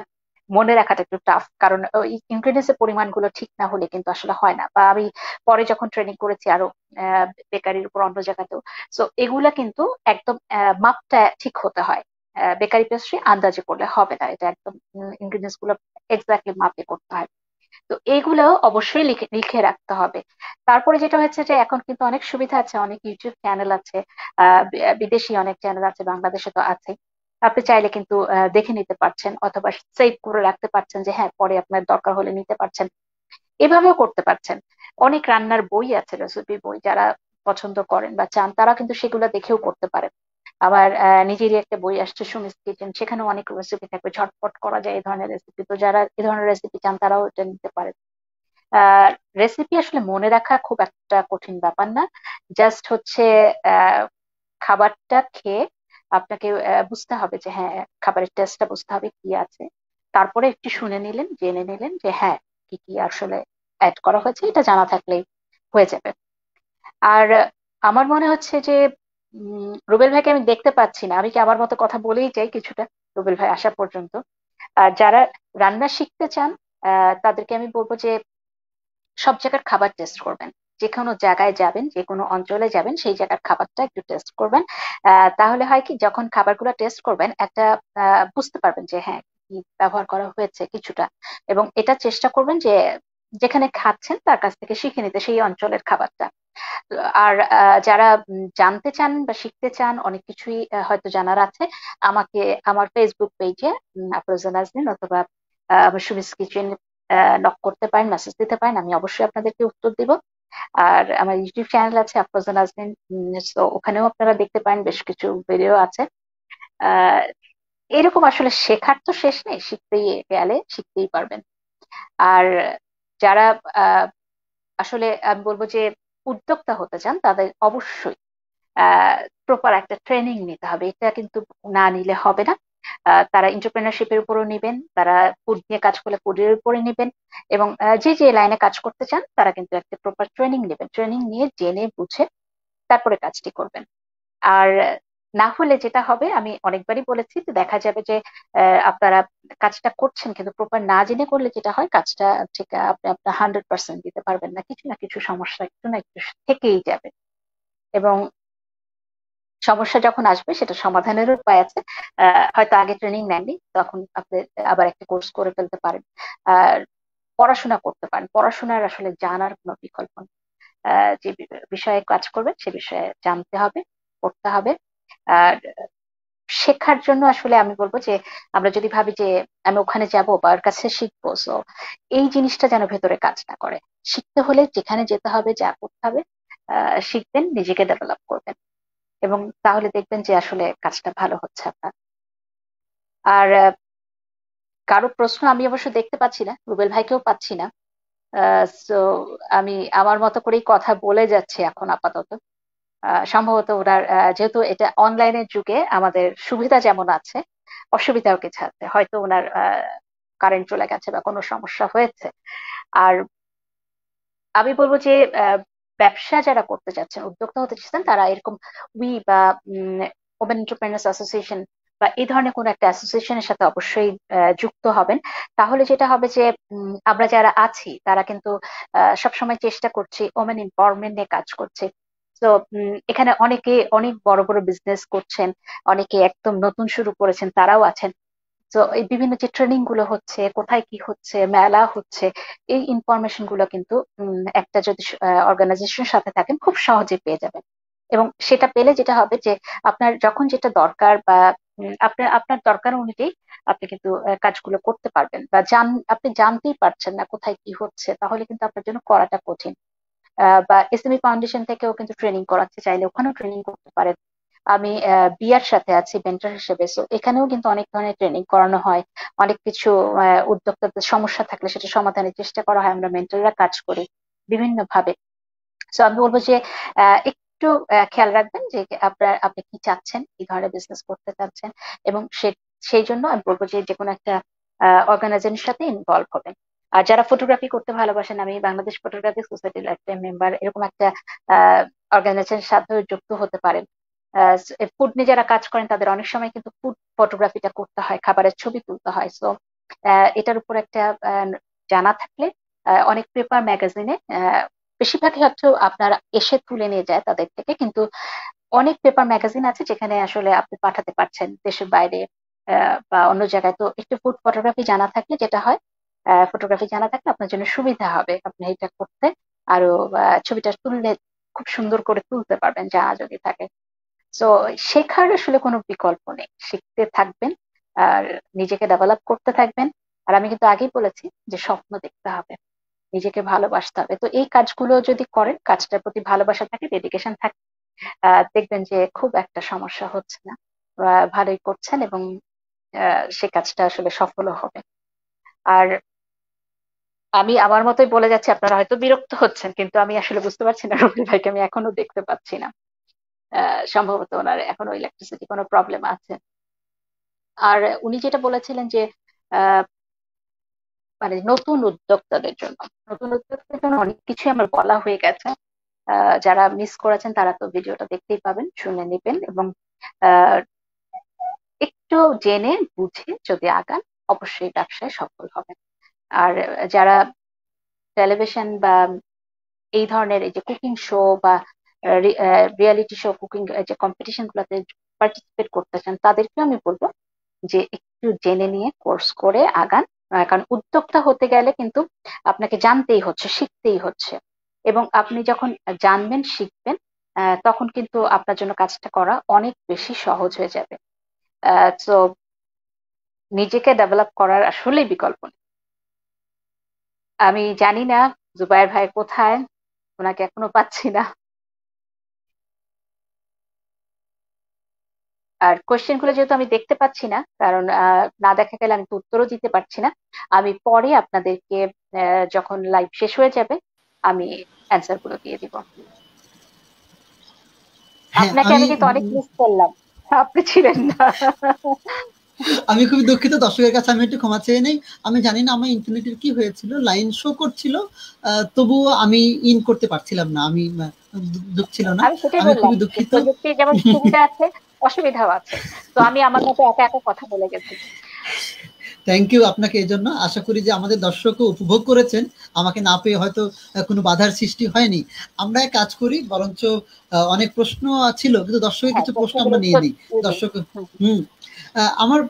S2: মনে রাখাটা একটু টাফ কারণ ইনগ্রিডিয়েন্টস এর পরিমাণগুলো ঠিক না হলে কিন্তু আসলে হয় না বা আমি পরে যখন ট্রেনিং করেছি আরো বেকারির উপর অন্য জায়গাতেও সো এগুলা কিন্তু একদম মাপটা ঠিক হতে হয় বেকারি পেস্ট্রি আন্দাজে করলে হবে না এটা একদম ইনগ্রিডিয়েন্টস গুলো এক্স্যাক্টলি মাপে করতে হয় তো এইগুলো অবশ্যই লিখে লিখে রাখতে হবে তারপরে যেটা হচ্ছে যে এখন কিন্তু অনেক সুবিধা আছে অনেক ইউটিউব চ্যানেল আছে বিদেশি অনেক চ্যানেল আছে বাংলাদেশে তো আছে আপনি চাইলে কিন্তু দেখে নিতে পারছেন অথবা সেভ করে রাখতে পারছেন যে হ্যাঁ পরে আপনার দরকার হলে নিতে পারছেন এভাবেও করতে পারছেন অনেক রান্নার বই আছে রেসিপি বই যারা পছন্দ করেন বা চান তারা কিন্তু সেগুলো দেখেও করতে পারেন আবার নিজেরই একটা বই আসছে সুমিস কিচেন সেখানেও অনেক রেসিপি থাকবে ঝটপট করা যায় এই ধরনের রেসিপি তো যারা এই ধরনের রেসিপি চান তারাও এটা নিতে পারে রেসিপি আসলে মনে রাখা খুব একটা কঠিন ব্যাপার না জাস্ট হচ্ছে খাবারটা খেয়ে আপনাকে বুঝতে হবে যে হ্যাঁ খাবারের টেস্টটা বুঝতে হবে কি আছে তারপরে একটু শুনে নিলেন জেনে নিলেন যে হ্যাঁ কি কি আসলে অ্যাড করা হয়েছে এটা জানা থাকলেই হয়ে যাবে আর আমার মনে হচ্ছে যে রুবেল ভাইকে আমি দেখতে পাচ্ছি না আমি কি আমার মতো কথা বলেই চাই কিছুটা রুবেল ভাই আসা পর্যন্ত আর যারা রান্না শিখতে চান তাদেরকে আমি বলবো যে সব জায়গার খাবার টেস্ট করবেন যে কোনো জায়গায় যাবেন যে কোনো অঞ্চলে যাবেন সেই জায়গার খাবারটা একটু টেস্ট করবেন তাহলে হয় কি যখন খাবারগুলো টেস্ট করবেন একটা বুঝতে পারবেন যে হ্যাঁ ব্যবহার করা হয়েছে কিছুটা এবং এটা চেষ্টা করবেন যে যেখানে খাচ্ছেন তার কাছ থেকে শিখে নিতে সেই অঞ্চলের খাবারটা আর যারা জানতে চান বা শিখতে চান অনেক কিছুই হয়তো জানার আছে আমাকে আমার ফেসবুক পেজে আফরোজা নাজনীন অথবা সুমিস কিচেন নক করতে পারেন মেসেজ দিতে পারেন আমি অবশ্যই আপনাদেরকে উত্তর দিব আর আমার ইউটিউব চ্যানেল আছে আফরোজা তো ওখানেও আপনারা দেখতে পারেন বেশ কিছু ভিডিও আছে এরকম আসলে শেখার তো শেষ নেই শিখতেই গেলে শিখতেই পারবেন আর যারা আসলে আমি বলবো যে উদ্যোক্তা হতে চান তাদের অবশ্যই প্রপার একটা ট্রেনিং নিতে হবে এটা কিন্তু না নিলে হবে না তারা এন্টারপ্রেনারশিপের উপরও নেবেন তারা ফুড নিয়ে কাজ করলে ফুডের উপরে নেবেন এবং যে যে লাইনে কাজ করতে চান তারা কিন্তু একটা প্রপার ট্রেনিং নেবেন ট্রেনিং নিয়ে জেনে বুঝে তারপরে কাজটি করবেন আর না হলে যেটা হবে আমি অনেকবারই বলেছি তো দেখা যাবে যে আপনারা কাজটা করছেন কিন্তু প্রপার না জেনে করলে যেটা হয় কাজটা ঠিক আপনি আপনার হান্ড্রেড পার্সেন্ট দিতে পারবেন না কিছু না কিছু সমস্যা একটু না একটু থেকেই যাবে এবং সমস্যা যখন আসবে সেটা সমাধানের উপায় আছে হয়তো আগে ট্রেনিং নেননি তখন আপনি আবার একটা কোর্স করে ফেলতে পারেন আর পড়াশোনা করতে পারেন পড়াশোনার আসলে জানার কোনো বিকল্প নেই যে বিষয়ে কাজ করবেন সে বিষয়ে জানতে হবে পড়তে হবে শেখার জন্য আসলে আমি বলবো যে আমরা যদি ভাবি যে আমি ওখানে যাব বা ওর কাছে শিখবো সো এই জিনিসটা যেন ভেতরে কাজ না করে শিখতে হলে যেখানে যেতে হবে যা করতে হবে শিখবেন নিজেকে ডেভেলপ করবেন এবং তাহলে দেখবেন যে আসলে কাজটা ভালো হচ্ছে আপনার আর কারো প্রশ্ন আমি অবশ্য দেখতে পাচ্ছি না রুবেল ভাইকেও পাচ্ছি না সো আমি আমার মতো করেই কথা বলে যাচ্ছি এখন আপাতত সম্ভবত ওনার যেহেতু এটা অনলাইনের যুগে আমাদের সুবিধা যেমন আছে অসুবিধাও কিছু আছে হয়তো ওনার কারেন্ট চলে গেছে বা কোনো সমস্যা হয়েছে আর আমি বলবো যে ব্যবসা যারা করতে চাচ্ছেন উদ্যোক্তা হতে চাচ্ছেন তারা এরকম উই বা ওমেন এন্টারপ্রেনার্স অ্যাসোসিয়েশন বা এই ধরনের কোনো একটা অ্যাসোসিয়েশনের সাথে অবশ্যই যুক্ত হবেন তাহলে যেটা হবে যে আমরা যারা আছি তারা কিন্তু সবসময় চেষ্টা করছি ওমেন এম্পাওয়ারমেন্ট নিয়ে কাজ করছে তো এখানে অনেকে অনেক বড় বড় বিজনেস করছেন অনেকে একদম নতুন শুরু করেছেন তারাও আছেন তো এই বিভিন্ন যে ট্রেনিং গুলো হচ্ছে কোথায় কি হচ্ছে মেলা হচ্ছে এই ইনফরমেশন গুলো কিন্তু একটা যদি অর্গানাইজেশনের সাথে থাকেন খুব সহজে পেয়ে যাবেন এবং সেটা পেলে যেটা হবে যে আপনার যখন যেটা দরকার বা আপনার আপনার দরকার অনুযায়ী আপনি কিন্তু কাজগুলো করতে পারবেন বা জান আপনি জানতেই পারছেন না কোথায় কি হচ্ছে তাহলে কিন্তু আপনার জন্য করাটা কঠিন বা এসএমই ফাউন্ডেশন e থেকেও কিন্তু ট্রেনিং করাচ্ছে চাইলে ওখানেও ট্রেনিং করতে পারেন আমি বিয়ার সাথে আছি বেন্টার হিসেবে সো এখানেও কিন্তু অনেক ধরনের ট্রেনিং করানো হয় অনেক কিছু উদ্যোক্তাদের সমস্যা থাকলে সেটা সমাধানের চেষ্টা করা হয় আমরা মেন্টররা কাজ করি বিভিন্ন ভাবে সো আমি বলবো যে একটু খেয়াল রাখবেন যে আপনার আপনি কি চাচ্ছেন কি ধরনের বিজনেস করতে চাচ্ছেন এবং সেই জন্য আমি বলবো যে যে কোনো একটা অর্গানাইজেশনের সাথে ইনভলভ হবেন আর যারা ফটোগ্রাফি করতে ভালোবাসেন আমি Bangladesh photography society life member এরকম একটা অর্গানাইজেশনের সাথে যুক্ত হতে পারেন ফুড নিয়ে যারা কাজ করেন তাদের অনেক সময় কিন্তু ফুড ফটোগ্রাফিটা করতে হয় খাবারের ছবি তুলতে হয় সো এটার উপর একটা জানা থাকলে অনেক পেপার ম্যাগাজিনে বেশিরভাগই হচ্ছে আপনার এসে তুলে নিয়ে যায় তাদের থেকে কিন্তু অনেক পেপার ম্যাগাজিন আছে যেখানে আসলে আপনি পাঠাতে পারছেন দেশের বাইরে বা অন্য জায়গায় তো একটু ফুড ফটোগ্রাফি জানা থাকলে যেটা হয় ফটোগ্রাফি জানা থাকলে আপনার জন্য সুবিধা হবে আপনি এটা করতে আরো ছবিটা তুললে খুব সুন্দর করে তুলতে পারবেন যা যদি থাকে তো শেখার আসলে কোনো বিকল্প নেই শিখতে থাকবেন আর নিজেকে ডেভেলপ করতে থাকবেন আর আমি কিন্তু আগেই বলেছি যে স্বপ্ন দেখতে হবে নিজেকে ভালোবাসতে হবে তো এই কাজগুলো যদি করেন কাজটার প্রতি ভালোবাসা থাকে ডেডিকেশন থাকে দেখবেন যে খুব একটা সমস্যা হচ্ছে না ভালোই করছেন এবং সে কাজটা আসলে সফলও হবে আর আমি আমার মতোই বলে যাচ্ছি আপনারা হয়তো বিরক্ত হচ্ছেন কিন্তু আমি আসলে বুঝতে পারছি না রবি ভাইকে আমি এখনো দেখতে পাচ্ছি না সম্ভবত ওনার এখনো ইলেকট্রিসিটি কোনো প্রবলেম আছে আর উনি যেটা বলেছিলেন যে মানে নতুন উদ্যোক্তাদের জন্য নতুন উদ্যোক্তাদের জন্য অনেক কিছু আমার বলা হয়ে গেছে যারা মিস করেছেন তারা তো ভিডিওটা দেখতেই পাবেন শুনে নেবেন এবং একটু জেনে বুঝে যদি আগান অবশ্যই ব্যবসায় সফল হবেন আর যারা টেলিভিশন বা এই ধরনের এই যে কুকিং শো বা রিয়ালিটি শো কুকিং যে কম্পিটিশন গুলোতে পার্টিসিপেট করতে চান তাদেরকে আমি বলবো যে একটু জেনে নিয়ে কোর্স করে আগান কারণ উদ্যোক্তা হতে গেলে কিন্তু আপনাকে জানতেই হচ্ছে শিখতেই হচ্ছে এবং আপনি যখন জানবেন শিখবেন তখন কিন্তু আপনার জন্য কাজটা করা অনেক বেশি সহজ হয়ে যাবে তো নিজেকে ডেভেলপ করার আসলেই বিকল্প নেই আমি জানি না জুবায়ের ভাই কোথায় ওনাকে এখনো পাচ্ছি না আর কোয়েশ্চেন গুলো যেহেতু আমি দেখতে পাচ্ছি না কারণ না দেখা গেলে আমি উত্তরও দিতে পারছি না আমি পরে আপনাদেরকে যখন লাইভ শেষ হয়ে যাবে আমি অ্যান্সার গুলো দিয়ে দিব হ্যাঁ, আপনাকে আমি কিন্তু অনেক মিস করলাম আপনি ছিলেন না
S1: আমি খুবই দুঃখিত দর্শকের কাছে আমি একটু ক্ষমা চেয়ে নেই আমি জানি না আমার ইন্টারনেটের কি হয়েছিল লাইন শো করছিল তবুও আমি ইন করতে পারছিলাম না আমি দুঃখ ছিল না আমি খুবই দুঃখিত
S2: যেমন সুবিধা আছে অসুবিধাও আছে তো আমি আমার মতো একা একা কথা বলে গেছি
S1: থ্যাংক ইউ আপনাকে এই জন্য আশা করি যে আমাদের দর্শকও উপভোগ করেছেন আমাকে না পেয়ে হয়তো কোনো বাধার সৃষ্টি হয়নি আমরা কাজ করি বরঞ্চ অনেক প্রশ্ন ছিল কিন্তু দর্শকের হ্যাঁ, কিছু প্রশ্ন আমরা নিয়ে নিই দর্শক হ্যাঁ। হুম আমার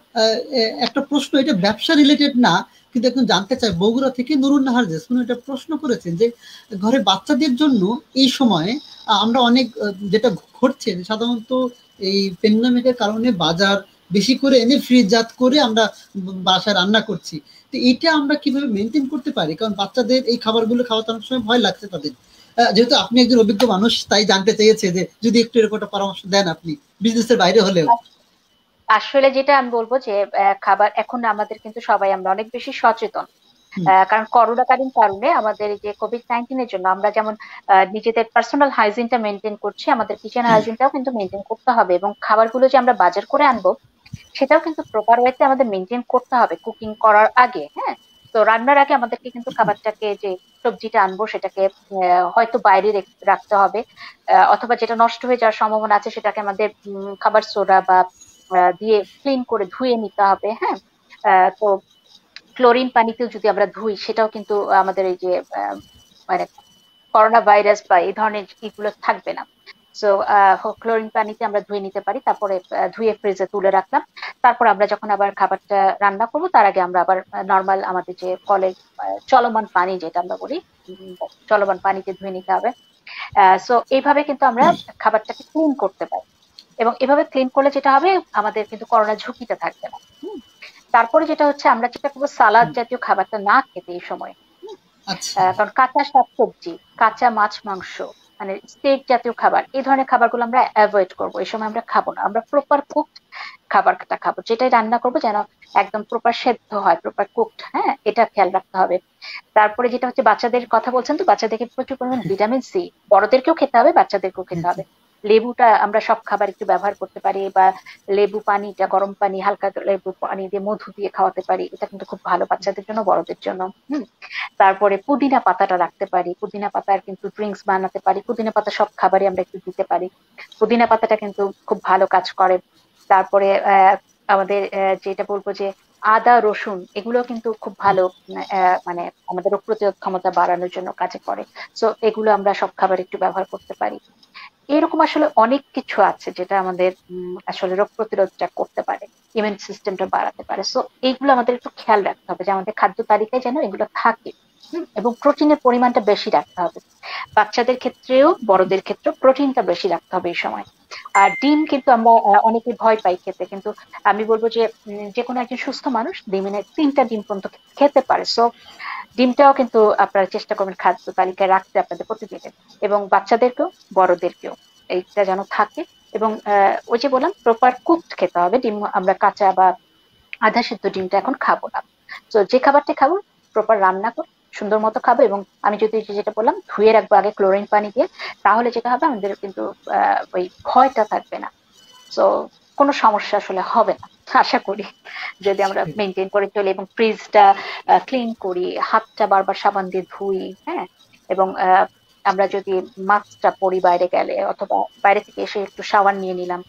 S1: একটা প্রশ্ন এটা ব্যবসা রিলেটেড না কিন্তু একদম জানতে চাই বগুড়া থেকে নুরুল নাহার জেসমুন প্রশ্ন করেছেন যে ঘরে বাচ্চাদের জন্য এই সময়ে আমরা অনেক যেটা ঘটছে সাধারণত এই প্যান্ডামিকের কারণে বাজার বেশি করে এনে ফ্রিজজাত করে আমরা বাসায় রান্না করছি তো এটা আমরা কিভাবে মেনটেন করতে পারি কারণ বাচ্চাদের এই খাবারগুলো খাওয়াতে অনেক সময় ভয় লাগছে তাদের যেহেতু আপনি একজন অভিজ্ঞ মানুষ তাই জানতে চেয়েছে যে যদি একটু এরকম একটা পরামর্শ দেন আপনি বিজনেসের বাইরে হলেও
S2: আসলে যেটা আমি বলবো যে খাবার এখন আমাদের কিন্তু সবাই আমরা অনেক বেশি সচেতন কারণ করোনাকালীন কারণে আমাদের যে কোভিড নাইন্টিনের জন্য আমরা যেমন নিজেদের পার্সোনাল হাইজিনটা মেনটেন করছি আমাদের কিচেন হাইজিনটাও কিন্তু মেনটেন করতে হবে এবং খাবারগুলো যে আমরা বাজার করে আনবো সেটাও কিন্তু প্রপার ওয়েতে আমাদের মেনটেন করতে হবে কুকিং করার আগে হ্যাঁ তো রান্নার আগে আমাদেরকে কিন্তু খাবারটাকে যে সবজিটা আনবো সেটাকে হয়তো বাইরে রাখতে হবে অথবা যেটা নষ্ট হয়ে যাওয়ার সম্ভাবনা আছে সেটাকে আমাদের খাবার সোডা বা দিয়ে ক্লিন করে ধুয়ে নিতে হবে হ্যাঁ তো ক্লোরিন পানিতেও যদি আমরা ধুই সেটাও কিন্তু আমাদের এই যে মানে করোনা ভাইরাস বা এই ধরনের ইগুলো থাকবে না সো ক্লোরিন পানিতে আমরা ধুয়ে নিতে পারি তারপরে ধুয়ে ফ্রিজে তুলে রাখলাম তারপর আমরা যখন আবার খাবারটা রান্না করবো তার আগে আমরা আবার নর্মাল আমাদের যে কলের চলমান পানি যেটা আমরা বলি চলমান পানিতে ধুয়ে নিতে হবে সো এইভাবে কিন্তু আমরা খাবারটাকে ক্লিন করতে পারি এবং এভাবে ক্লিন করলে যেটা হবে আমাদের কিন্তু করোনা ঝুঁকিতে থাকবে না তারপরে যেটা হচ্ছে আমরা যেটা করবো সালাদ জাতীয় খাবারটা না খেতে এই সময় আচ্ছা। কারণ কাঁচা সবজি কাঁচা মাছ মাংস মানে স্টেক জাতীয় খাবার এই ধরনের খাবারগুলো আমরা অ্যাভয়েড করবো এই সময় আমরা খাবো না আমরা প্রপার কুকড খাবারটা খাবো যেটাই রান্না করবো যেন একদম প্রপার সেদ্ধ হয় প্রপার কুকড হ্যাঁ এটা খেয়াল রাখতে হবে তারপরে যেটা হচ্ছে বাচ্চাদের কথা বলছেন তো বাচ্চাদেরকে প্রচুর পরিমাণ ভিটামিন সি বড়দেরকেও খেতে হবে বাচ্চাদেরকেও খেতে হবে লেবুটা আমরা সব খাবার একটু ব্যবহার করতে পারি বা লেবু পানিটা গরম পানি হালকা লেবু পানি দিয়ে মধু দিয়ে খাওয়াতে পারি এটা কিন্তু খুব ভালো বাচ্চাদের জন্য বড়দের জন্য হম তারপরে পুদিনা পাতাটা রাখতে পারি পুদিনা পাতার কিন্তু ড্রিঙ্কস বানাতে পারি পুদিনা পাতা সব খাবারই আমরা একটু দিতে পারি পুদিনা পাতাটা কিন্তু খুব ভালো কাজ করে তারপরে আমাদের যেটা বলবো যে আদা রসুন এগুলো কিন্তু খুব ভালো মানে আমাদের রোগ প্রতিরোধ ক্ষমতা বাড়ানোর জন্য কাজে করে সো এগুলো আমরা সব খাবার একটু ব্যবহার করতে পারি এরকম আসলে অনেক কিছু আছে যেটা আমাদের আসলে রোগ প্রতিরোধটা করতে পারে ইমিউন সিস্টেমটা বাড়াতে পারে সো এইগুলো আমাদের একটু খেয়াল রাখতে হবে যে আমাদের খাদ্য তালিকায় যেন এগুলো থাকে এবং প্রোটিনের পরিমাণটা বেশি রাখতে হবে বাচ্চাদের ক্ষেত্রেও বড়দের ক্ষেত্রে প্রোটিনটা বেশি রাখতে হবে এই সময় আর ডিম কিন্তু আমরা অনেকে ভয় পাই খেতে কিন্তু আমি বলবো যে যে কোনো একজন সুস্থ মানুষ ডিমিনে তিনটা ডিম পর্যন্ত খেতে পারে সো ডিমটাও কিন্তু আপনারা চেষ্টা করবেন খাদ্য তালিকায় রাখতে আপনাদের প্রতিদিনের এবং বাচ্চাদেরকেও বড়দেরকেও এইটা যেন থাকে এবং ওই যে বললাম প্রপার কুকড খেতে হবে ডিম আমরা কাঁচা বা আধা সিদ্ধ ডিমটা এখন খাবো না তো যে খাবারটা খাবো প্রপার রান্না করে সুন্দর মতো খাবো এবং আমি যদি যেটা বললাম ধুয়ে রাখবো আগে ক্লোরিন পানি দিয়ে তাহলে যেটা হবে আমাদের কিন্তু ওই ভয়টা থাকবে না তো কোনো সমস্যা আসলে হবে না আশা করি যদি আমরা মেনটেন করে চলি এবং ফ্রিজটা ক্লিন করি হাতটা বারবার সাবান দিয়ে ধুই হ্যাঁ এবং আমরা যদি মাস্কটা পরি বাইরে গেলে অথবা বাইরে থেকে এসে একটু সাবান নিয়ে নিলাম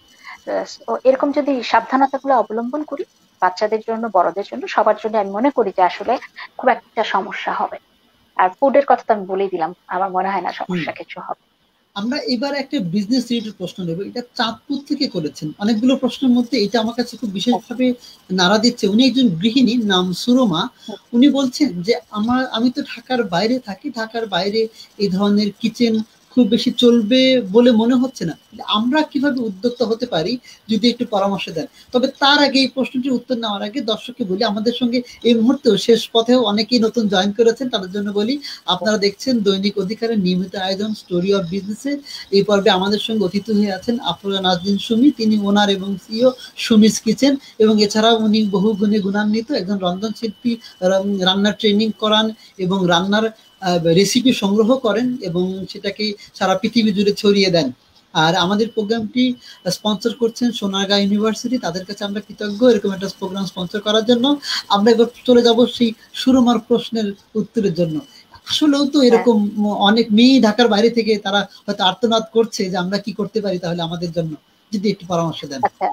S2: এরকম যদি সাবধানতাগুলো অবলম্বন করি বাচ্চাদের জন্য বড়দের জন্য সবার জন্য আমি মনে করি যে আসলে খুব একটা সমস্যা হবে আর ফুডের কথা তো আমি বলেই দিলাম আমার মনে হয় না সমস্যা কিছু হবে
S1: আমরা এবার একটা বিজনেস রিলেটেড প্রশ্ন নেব এটা চাঁদপুর থেকে করেছেন অনেকগুলো প্রশ্নের মধ্যে এটা আমার কাছে খুব বিশেষভাবে নাড়া দিচ্ছে উনি একজন গৃহিণী নাম সুরমা উনি বলছেন যে আমার আমি তো ঢাকার বাইরে থাকি ঢাকার বাইরে এই ধরনের কিচেন খুব বেশি চলবে বলে মনে হচ্ছে না আমরা কিভাবে উদ্যোক্তা হতে পারি যদি একটু পরামর্শ দেন তবে তার আগে এই প্রশ্নটির উত্তর নেওয়ার আগে দর্শককে বলি আমাদের সঙ্গে এই মুহূর্তেও শেষ পথেও অনেকেই নতুন জয়েন করেছেন তাদের জন্য বলি আপনারা দেখছেন দৈনিক অধিকারের নিয়মিত আয়োজন স্টোরি অফ বিজনেসে এই পর্বে আমাদের সঙ্গে অতিথি হয়ে আছেন আফরোজা নাজদিন সুমি তিনি ওনার এবং সিও সুমিস কিচেন এবং এছাড়াও উনি বহু গুণে গুণান্বিত একজন রন্ধন শিল্পী রান্নার ট্রেনিং করান এবং রান্নার রেসিপি সংগ্রহ করেন এবং সেটাকে সারা পৃথিবী জুড়ে ছড়িয়ে দেন আর আমাদের প্রোগ্রামটি স্পন্সর করছেন সোনারগাঁ ইউনিভার্সিটি তাদের কাছে আমরা কৃতজ্ঞ এরকম একটা প্রোগ্রাম স্পন্সর করার জন্য আমরা এবার চলে যাব সেই সুরমার প্রশ্নের উত্তরের জন্য আসলেও তো হ্যাঁ। এরকম অনেক মেয়ে ঢাকার বাইরে থেকে তারা হয়তো আর্তনাদ করছে যে আমরা কি করতে পারি তাহলে আমাদের জন্য যদি একটু পরামর্শ দেন আচ্ছা।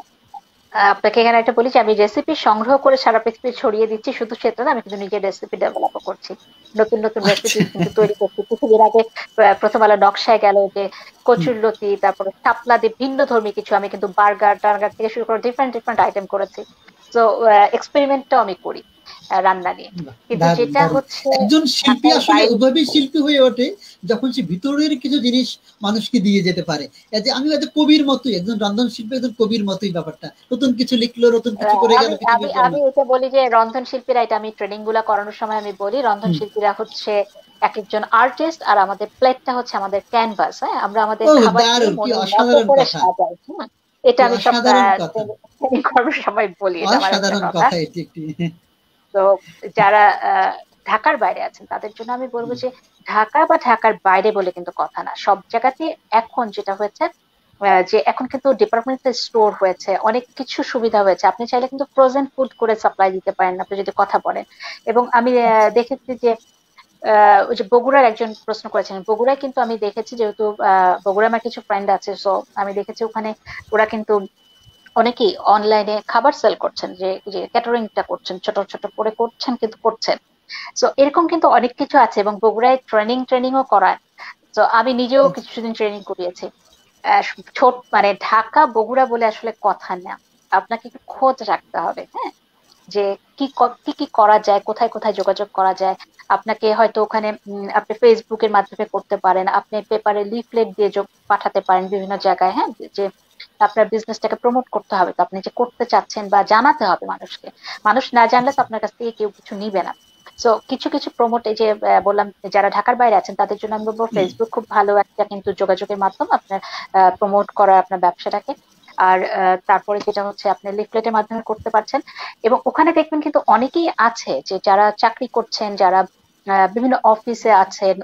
S2: আপনাকে এখানে একটা বলি যে আমি রেসিপি সংগ্রহ করে সারা পৃথিবী ছড়িয়ে দিচ্ছি শুধু সেটা না আমি কিন্তু নিজের রেসিপি ডেভেলপ করছি নতুন নতুন রেসিপি আচ্ছা। কিন্তু তৈরি করছি কিছুদিন আগে প্রথম আলো নকশায় গেল যে কচুর লতি তারপরে শাপলা দিয়ে ভিন্ন ধর্মী কিছু আমি কিন্তু বার্গার টার্গার থেকে শুরু করে ডিফারেন্ট ডিফারেন্ট আইটেম করেছি তো এক্সপেরিমেন্টটাও আমি করি রান্না নিয়ে কিন্তু যেটা হচ্ছে একজন শিল্পী আসলে ওইভাবে
S1: শিল্পী হয়ে ওঠে যখন সে ভিতরের কিছু জিনিস মানুষকে দিয়ে যেতে পারে যে আমি হয়তো কবির মতোই একজন রন্ধন শিল্পী একজন কবির মতোই ব্যাপারটা নতুন কিছু লিখলো নতুন কিছু করে গেল আমি আমি
S2: এটা বলি যে রন্ধন শিল্পীরা এটা আমি ট্রেনিং গুলো করানোর সময় আমি বলি রন্ধন শিল্পীরা হচ্ছে এক একজন আর্টিস্ট আর আমাদের প্লেটটা হচ্ছে আমাদের ক্যানভাস হ্যাঁ আমরা আমাদের খাবার হ্যাঁ? এটা আমি সব সময় বলি এটা আমার কথা তো যারা ঢাকার বাইরে আছেন তাদের জন্য আমি বলবো যে ঢাকা বা ঢাকার বাইরে বলে কিন্তু কথা না সব জায়গাতে এখন যেটা হয়েছে যে এখন কিন্তু ডিপার্টমেন্টাল স্টোর হয়েছে অনেক কিছু সুবিধা হয়েছে আপনি চাইলে কিন্তু ফ্রোজেন ফুড করে সাপ্লাই দিতে পারেন আপনি যদি কথা বলেন এবং আমি আচ্ছা। দেখেছি যে ওই যে বগুড়ার একজন প্রশ্ন করেছেন বগুড়ায় কিন্তু আমি দেখেছি যেহেতু বগুড়া আমার কিছু ফ্রেন্ড আছে সো আমি দেখেছি ওখানে ওরা কিন্তু অনেকেই অনলাইনে খাবার সেল করছেন যে যে ক্যাটারিংটা করছেন ছোট ছোট করে করছেন কিন্তু করছেন তো এরকম কিন্তু অনেক কিছু আছে এবং বগুড়ায় ট্রেনিং ট্রেনিংও করায় তো আমি নিজেও কিছুদিন ট্রেনিং করিয়েছি ছোট মানে ঢাকা বগুড়া বলে আসলে কথা না আপনাকে একটু খোঁজ রাখতে হবে হ্যাঁ যে কি কি কি করা যায় কোথায় কোথায় যোগাযোগ করা যায় আপনাকে হয়তো ওখানে আপনি ফেসবুকের মাধ্যমে করতে পারেন আপনি পেপারে লিফলেট দিয়ে পাঠাতে পারেন বিভিন্ন জায়গায় হ্যাঁ যে আপনার বিজনেসটাকে প্রমোট করতে হবে তো আপনি যে করতে চাচ্ছেন বা জানাতে হবে মানুষকে মানুষ না জানলে তো আপনার কাছ থেকে কেউ কিছু নিবে না তো কিছু কিছু প্রমোট এই যে বললাম যারা ঢাকার বাইরে আছেন তাদের জন্য আমি বলবো ফেসবুক খুব ভালো একটা কিন্তু যোগাযোগের মাধ্যম আপনার প্রমোট করা আপনার ব্যবসাটাকে আর তারপরে যেটা হচ্ছে আপনি লিফলেটের মাধ্যমে করতে পারছেন এবং ওখানে দেখবেন কিন্তু অনেকেই আছে যে যারা চাকরি করছেন যারা বিভিন্ন অফিসে আছেন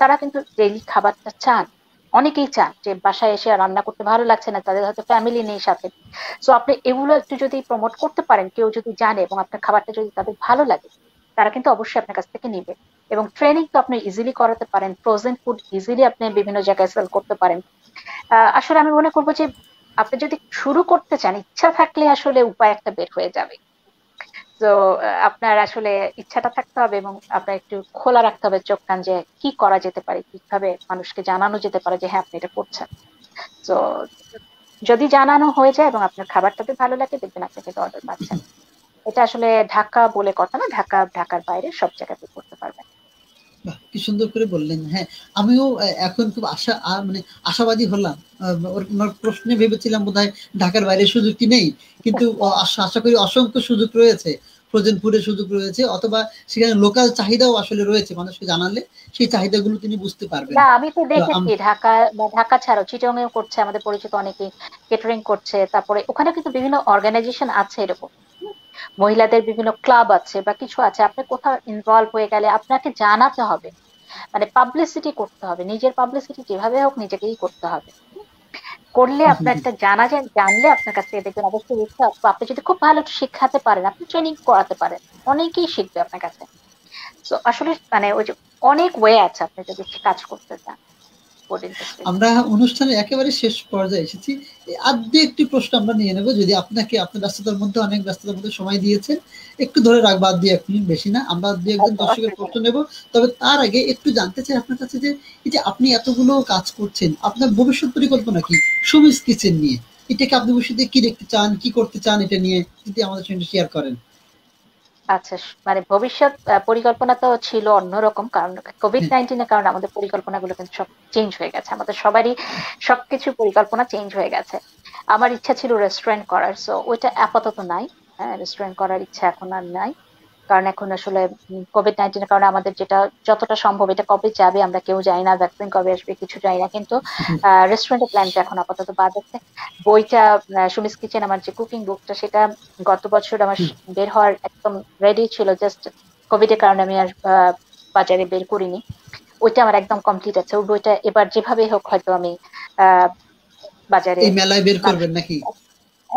S2: তারা কিন্তু ডেইলি খাবারটা চান অনেকেই চান যে বাসায় এসে রান্না করতে ভালো লাগছে না তাদের হয়তো ফ্যামিলি নেই সাথে সো আপনি এগুলো একটু যদি প্রমোট করতে পারেন কেউ যদি জানে এবং আপনার খাবারটা যদি তাদের ভালো লাগে তারা কিন্তু অবশ্যই আপনার কাছ থেকে নিবে এবং ট্রেনিং তো আপনি ইজিলি করাতে পারেন ফ্রোজেন ফুড ইজিলি আপনি বিভিন্ন জায়গায় সেল করতে পারেন আসলে আমি মনে করবো যে আপনি যদি শুরু করতে চান ইচ্ছা থাকলে আসলে উপায় একটা বের হয়ে যাবে তো আপনার আসলে ইচ্ছাটা থাকতে হবে এবং আপনার একটু খোলা রাখতে হবে চোখ কান যে কি করা যেতে পারে কিভাবে মানুষকে জানানো যেতে পারে যে হ্যাঁ আপনি এটা করছেন তো যদি জানানো হয়ে যায় এবং আপনার খাবারটাতে ভালো লাগে দেখবেন আপনি থেকে অর্ডার পাচ্ছেন এটা আসলে ঢাকা বলে কথা না ঢাকা ঢাকার বাইরে সব জায়গাতে করতে পারবেন
S1: কি সুন্দর করে বললেন হ্যাঁ আমিও এখন খুব আশা মানে আশাবাদী হলাম ওনার প্রশ্নে ভেবেছিলাম বোধ ঢাকার বাইরে সুযোগ কি নেই কিন্তু আশা করি অসংখ্য সুযোগ রয়েছে ফ্রোজেনপুরের সুযোগ রয়েছে অথবা সেখানে লোকাল চাহিদাও আসলে রয়েছে মানুষকে জানালে সেই চাহিদাগুলো তিনি বুঝতে পারবেন
S2: না আমি তো দেখেছি ঢাকা ঢাকা ছাড়াও চিটং করছে আমাদের পরিচিত অনেকে কেটারিং করছে তারপরে ওখানে কিন্তু বিভিন্ন অর্গানাইজেশন আছে এরকম মহিলাদের বিভিন্ন ক্লাব আছে বা কিছু আছে আপনি কোথাও ইনভলভ হয়ে গেলে আপনাকে জানাতে হবে মানে পাবলিসিটি করতে হবে নিজের পাবলিসিটি যেভাবে হোক নিজেকেই করতে হবে করলে আপনার একটা জানা যায় জানলে আপনার কাছ থেকে দেখবেন অবশ্যই ইচ্ছা আপনি যদি খুব ভালো শিখাতে পারেন আপনি ট্রেনিং করাতে পারেন অনেকেই শিখবে আপনার কাছে তো আসলে মানে ওই যে অনেক ওয়ে আছে আপনি যদি কাজ করতে চান
S1: আমরা অনুষ্ঠানে একেবারে শেষ পর্যায়ে এসেছি আদ্য একটি প্রশ্ন আমরা নিয়ে নেবো যদি আপনাকে আপনার ব্যস্ততার মধ্যে অনেক ব্যস্ততার মধ্যে সময় দিয়েছেন একটু ধরে রাখবো দিয়ে এক মিনিট বেশি না আমরা দু একজন আচ্ছা, দর্শকের প্রশ্ন নেব তবে তার আগে একটু জানতে চাই আপনার কাছে যে এই যে আপনি এতগুলো কাজ করছেন আপনার ভবিষ্যৎ পরিকল্পনা কি সুমিস কিচেন নিয়ে এটাকে আপনি ভবিষ্যতে কি দেখতে চান কি করতে চান এটা নিয়ে যদি আমাদের সঙ্গে শেয়ার করেন
S2: আচ্ছা মানে ভবিষ্যৎ পরিকল্পনা তো ছিল অন্যরকম কারণ কোভিড নাইন্টিনের কারণে আমাদের পরিকল্পনাগুলো কিন্তু সব চেঞ্জ হয়ে গেছে আমাদের সবারই সবকিছু পরিকল্পনা চেঞ্জ হয়ে গেছে আমার ইচ্ছা ছিল রেস্টুরেন্ট করার সো ওইটা আপাতত নাই হ্যাঁ রেস্টুরেন্ট করার ইচ্ছা এখন আর নাই কারণ এখন আসলে কোভিড নাইন্টিনের কারণে আমাদের যেটা যতটা সম্ভব এটা কবে যাবে আমরা কেউ জানি না ভ্যাকসিন কবে আসবে কিছু যাই না কিন্তু রেস্টুরেন্টের প্ল্যানটা এখন আপাতত বাদ আছে বইটা সুমিস কিচেন আমার যে কুকিং বুকটা সেটা গত বছর আমার বের হওয়ার একদম রেডি ছিল জাস্ট কোভিড এর কারণে আমি আর বাজারে বের করিনি ওইটা আমার একদম কমপ্লিট আছে ওই বইটা এবার যেভাবে হোক হয়তো আমি বাজারে মেলায় বের করবেন নাকি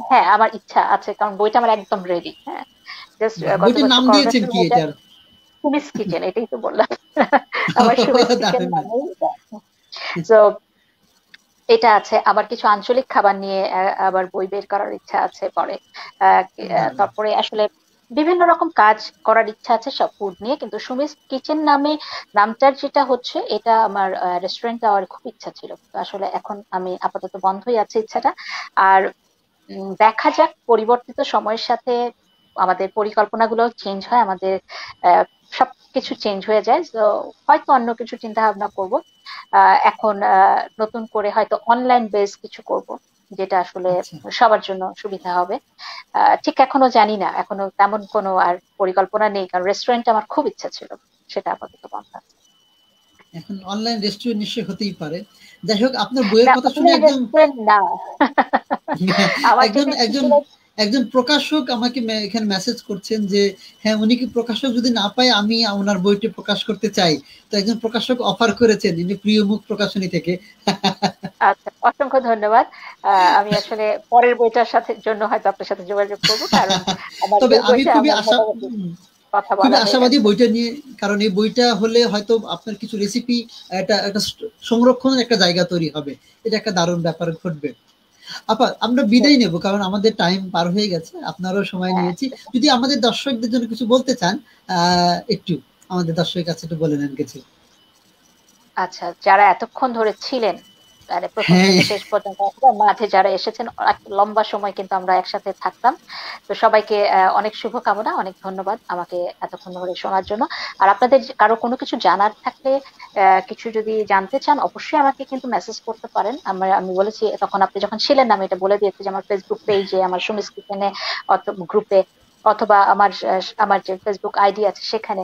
S2: হ্যাঁ আমার ইচ্ছা আছে কারণ বইটা আমার একদম রেডি হ্যাঁ Uh, [LAUGHS] এটা আছে আবার কিছু আঞ্চলিক খাবার নিয়ে আবার বই বের করার ইচ্ছা আছে পরে তারপরে আসলে বিভিন্ন রকম কাজ করার ইচ্ছা আছে সব ফুড নিয়ে কিন্তু সুমিস কিচেন নামে নামটার যেটা হচ্ছে এটা আমার রেস্টুরেন্ট যাওয়ার খুব ইচ্ছা ছিল আসলে এখন আমি আপাতত বন্ধই আছে ইচ্ছাটা আর দেখা যাক পরিবর্তিত সময়ের সাথে আমাদের পরিকল্পনাগুলো চেঞ্জ হয় আমাদের সব কিছু চেঞ্জ হয়ে যায় তো হয়তো অন্য কিছু চিন্তা ভাবনা করবো এখন নতুন করে হয়তো অনলাইন বেস কিছু করব যেটা আসলে আচ্ছা। সবার জন্য সুবিধা হবে ঠিক এখনো জানি না এখনো তেমন কোনো আর পরিকল্পনা নেই কারণ রেস্টুরেন্ট আমার খুব ইচ্ছা ছিল সেটা আপাতত বন্ধ
S1: এখন অনলাইন রেস্টুরেন্ট নিশ্চয়ই হতেই পারে যাই হোক আপনার বইয়ের কথা শুনে একদম একজন [LAUGHS] একজন একজন প্রকাশক আমাকে এখানে মেসেজ করছেন যে হ্যাঁ উনি কি প্রকাশক যদি না পায় আমি ওনার বইটি প্রকাশ করতে চাই তো একজন প্রকাশক অফার করেছেন ইনি প্রিয় মুখ প্রকাশনী থেকে
S2: আচ্ছা অসংখ্য ধন্যবাদ আমি আসলে পরের বইটার সাথে জন্য হয়তো আপনার সাথে যোগাযোগ করবো কারণ তবে আমি খুবই আশা খুবই আশাবাদী বইটা
S1: নিয়ে কারণ এই বইটা হলে হয়তো আপনার কিছু রেসিপি একটা একটা সংরক্ষণের একটা জায়গা তৈরি হবে এটা একটা দারুণ ব্যাপার ঘটবে আপা আমরা বিদায় নেব কারণ আমাদের টাইম পার হয়ে গেছে আপনারও সময় হ্যাঁ। নিয়েছি যদি আমাদের দর্শকদের জন্য কিছু বলতে চান একটু আমাদের দর্শকের কাছে একটু বলে নেন কিছু
S2: আচ্ছা যারা এতক্ষণ ধরে ছিলেন প্রথম হ্যাঁ। শেষ পর্যন্ত মাঝে যারা এসেছেন লম্বা সময় কিন্তু আমরা একসাথে থাকতাম তো সবাইকে অনেক শুভকামনা অনেক ধন্যবাদ আমাকে এতক্ষণ ধরে শোনার জন্য আর আপনাদের কারো কোনো কিছু জানার থাকলে কিছু যদি জানতে চান অবশ্যই আমাকে কিন্তু মেসেজ করতে পারেন আমরা আমি বলেছি তখন আপনি যখন ছিলেন আমি এটা বলে দিয়েছি যে আমার ফেসবুক পেজে আমার সুমিস অত গ্রুপে অথবা আমার আমার যে ফেসবুক আইডি আছে সেখানে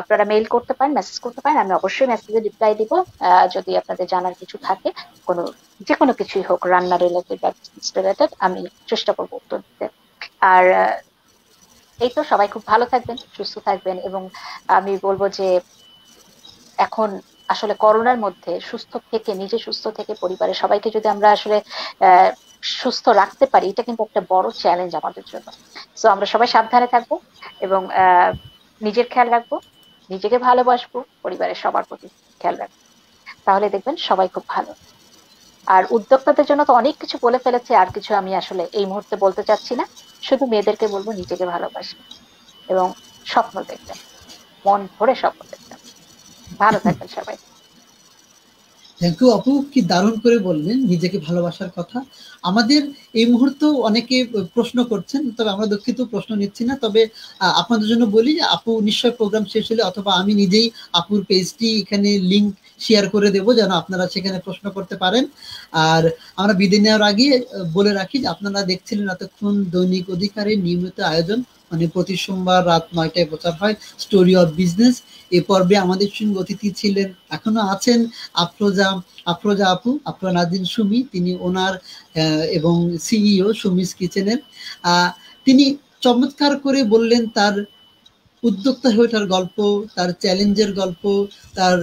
S2: আপনারা মেইল করতে পারেন মেসেজ করতে পারেন আমি অবশ্যই মেসেজে রিপ্লাই দিব যদি আপনাদের জানার কিছু থাকে কোনো যে কোনো কিছুই হোক রান্না রিলেটেড রিলেটেড আমি চেষ্টা করবো উত্তর দিতে আর এই তো সবাই খুব ভালো থাকবেন সুস্থ থাকবেন এবং আমি বলবো যে এখন আসলে করোনার মধ্যে সুস্থ থেকে নিজে সুস্থ থেকে পরিবারের সবাইকে যদি আমরা আসলে আহ সুস্থ রাখতে পারি এটা কিন্তু একটা বড় চ্যালেঞ্জ আমাদের জন্য তো আমরা সবাই সাবধানে থাকবো এবং নিজের খেয়াল রাখবো নিজেকে ভালোবাসবো পরিবারের সবার প্রতি খেয়াল রাখবো তাহলে দেখবেন সবাই খুব ভালো আর উদ্যোক্তাদের জন্য তো অনেক কিছু বলে ফেলেছে আর কিছু আমি আসলে এই মুহূর্তে বলতে চাচ্ছি না শুধু মেয়েদেরকে বলবো নিজেকে ভালোবাসি এবং স্বপ্ন দেখবেন মন ভরে স্বপ্ন দেখবেন ভালো থাকবেন সবাই
S1: থ্যাংক ইউ আপু কি দারুণ করে বললেন নিজেকে ভালোবাসার কথা আমাদের এই মুহূর্তে অনেকে প্রশ্ন করছেন তবে আমরা দুঃখিত প্রশ্ন নিচ্ছি না তবে আপনাদের জন্য বলি যে আপু নিশ্চয় প্রোগ্রাম শেষ হলে অথবা আমি নিজেই আপুর পেজটি এখানে লিংক শেয়ার করে দেব যেন আপনারা সেখানে প্রশ্ন করতে পারেন আর আমরা বিদায় নেওয়ার আগে বলে রাখি যে আপনারা দেখছিলেন এতক্ষণ দৈনিক অধিকারের নিয়মিত আয়োজন মানে প্রতি সোমবার রাত নয়টায় প্রচার হয় স্টোরি অফ বিজনেস এ পর্বে আমাদের সঙ্গে অতিথি ছিলেন এখনো আছেন আফরোজা আফরোজা আপু আফরো নাজিন সুমি তিনি ওনার এবং সিইও সুমিস কিচেনের তিনি চমৎকার করে বললেন তার উদ্যোক্তা হয়ে ওঠার গল্প তার চ্যালেঞ্জের গল্প তার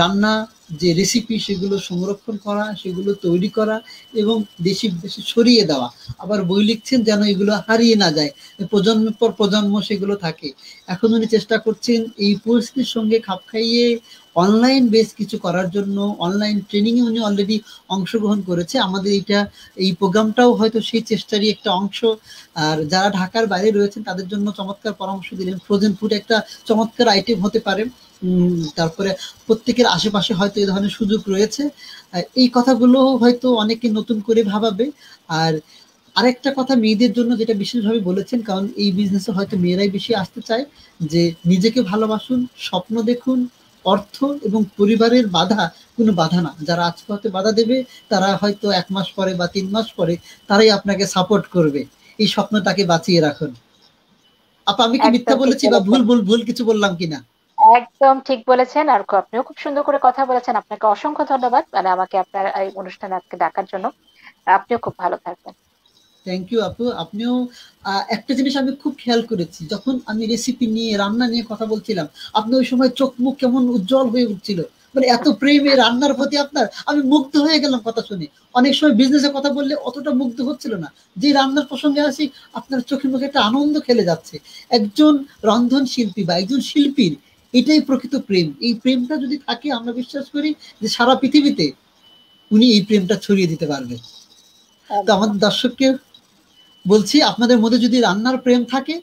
S1: রান্না যে রেসিপি সেগুলো সংরক্ষণ করা সেগুলো তৈরি করা এবং দেশি বেশি ছড়িয়ে দেওয়া আবার বই লিখছেন যেন এগুলো হারিয়ে না যায় প্রজন্মের পর প্রজন্ম সেগুলো থাকে এখন উনি চেষ্টা করছেন এই পরিস্থিতির সঙ্গে খাপ খাইয়ে অনলাইন বেশ কিছু করার জন্য অনলাইন ট্রেনিং উনি অলরেডি অংশগ্রহণ করেছে আমাদের এটা এই প্রোগ্রামটাও হয়তো সেই চেষ্টারই একটা অংশ আর যারা ঢাকার বাইরে রয়েছেন তাদের জন্য চমৎকার পরামর্শ দিলেন ফ্রোজেন ফুড একটা চমৎকার আইটেম হতে পারে তারপরে প্রত্যেকের আশেপাশে হয়তো এই ধরনের সুযোগ রয়েছে এই কথাগুলো হয়তো অনেকে নতুন করে ভাবাবে আর আরেকটা কথা মেয়েদের জন্য যেটা বিশেষভাবে বলেছেন কারণ এই বিজনেসে হয়তো মেয়েরাই বেশি আসতে চায় যে নিজেকে ভালোবাসুন স্বপ্ন দেখুন অর্থ এবং পরিবারের বাধা কোনো বাধা না যারা আজকে হয়তো বাধা দেবে তারা হয়তো এক মাস পরে বা তিন মাস পরে তারাই আপনাকে সাপোর্ট করবে এই স্বপ্নটাকে বাঁচিয়ে রাখুন আপা আমি কি মিথ্যা বলেছি বা ভুল ভুল ভুল কিছু বললাম কিনা
S2: একদম ঠিক বলেছেন আর আপনিও খুব সুন্দর করে কথা বলেছেন আপনাকে অসংখ্য ধন্যবাদ মানে আমাকে আপনার এই অনুষ্ঠানে আজকে ডাকার জন্য আপনিও খুব ভালো থাকবেন
S1: থ্যাংক ইউ আপু আপনিও একটা জিনিস আমি খুব খেয়াল করেছি যখন আমি রেসিপি নিয়ে রান্না নিয়ে কথা বলছিলাম আপনি ওই সময় চোখ মুখ কেমন উজ্জ্বল হয়ে উঠছিল মানে এত প্রেমে রান্নার প্রতি আপনার আমি মুগ্ধ হয়ে গেলাম কথা শুনে অনেক সময় বিজনেসে কথা বললে অতটা মুগ্ধ হচ্ছিল না যে রান্নার প্রসঙ্গে আসি আপনার চোখে মুখে একটা আনন্দ খেলে যাচ্ছে একজন রন্ধন শিল্পী বা একজন শিল্পীর এটাই প্রকৃত প্রেম এই প্রেমটা যদি থাকে আমরা বিশ্বাস করি যে সারা পৃথিবীতে উনি এই প্রেমটা ছড়িয়ে দিতে পারবে তো আমাদের দর্শককে বলছি আপনাদের মধ্যে যদি রান্নার প্রেম থাকে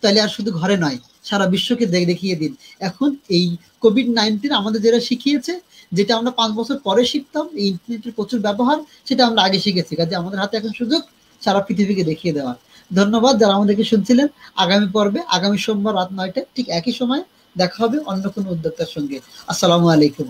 S1: তাহলে আর শুধু ঘরে নয় সারা বিশ্বকে দেখিয়ে দিন এখন এই কোভিড নাইন্টিন আমাদের যেটা শিখিয়েছে যেটা আমরা পাঁচ বছর পরে শিখতাম এই ইন্টারনেটের প্রচুর ব্যবহার সেটা আমরা আগে শিখেছি কাজে আমাদের হাতে এখন সুযোগ সারা পৃথিবীকে দেখিয়ে দেওয়ার ধন্যবাদ যারা আমাদেরকে শুনছিলেন আগামী পর্বে আগামী সোমবার রাত নয়টায় ঠিক একই সময় দেখা হবে অন্য কোনো উদ্যোক্তার সঙ্গে আসসালামু আলাইকুম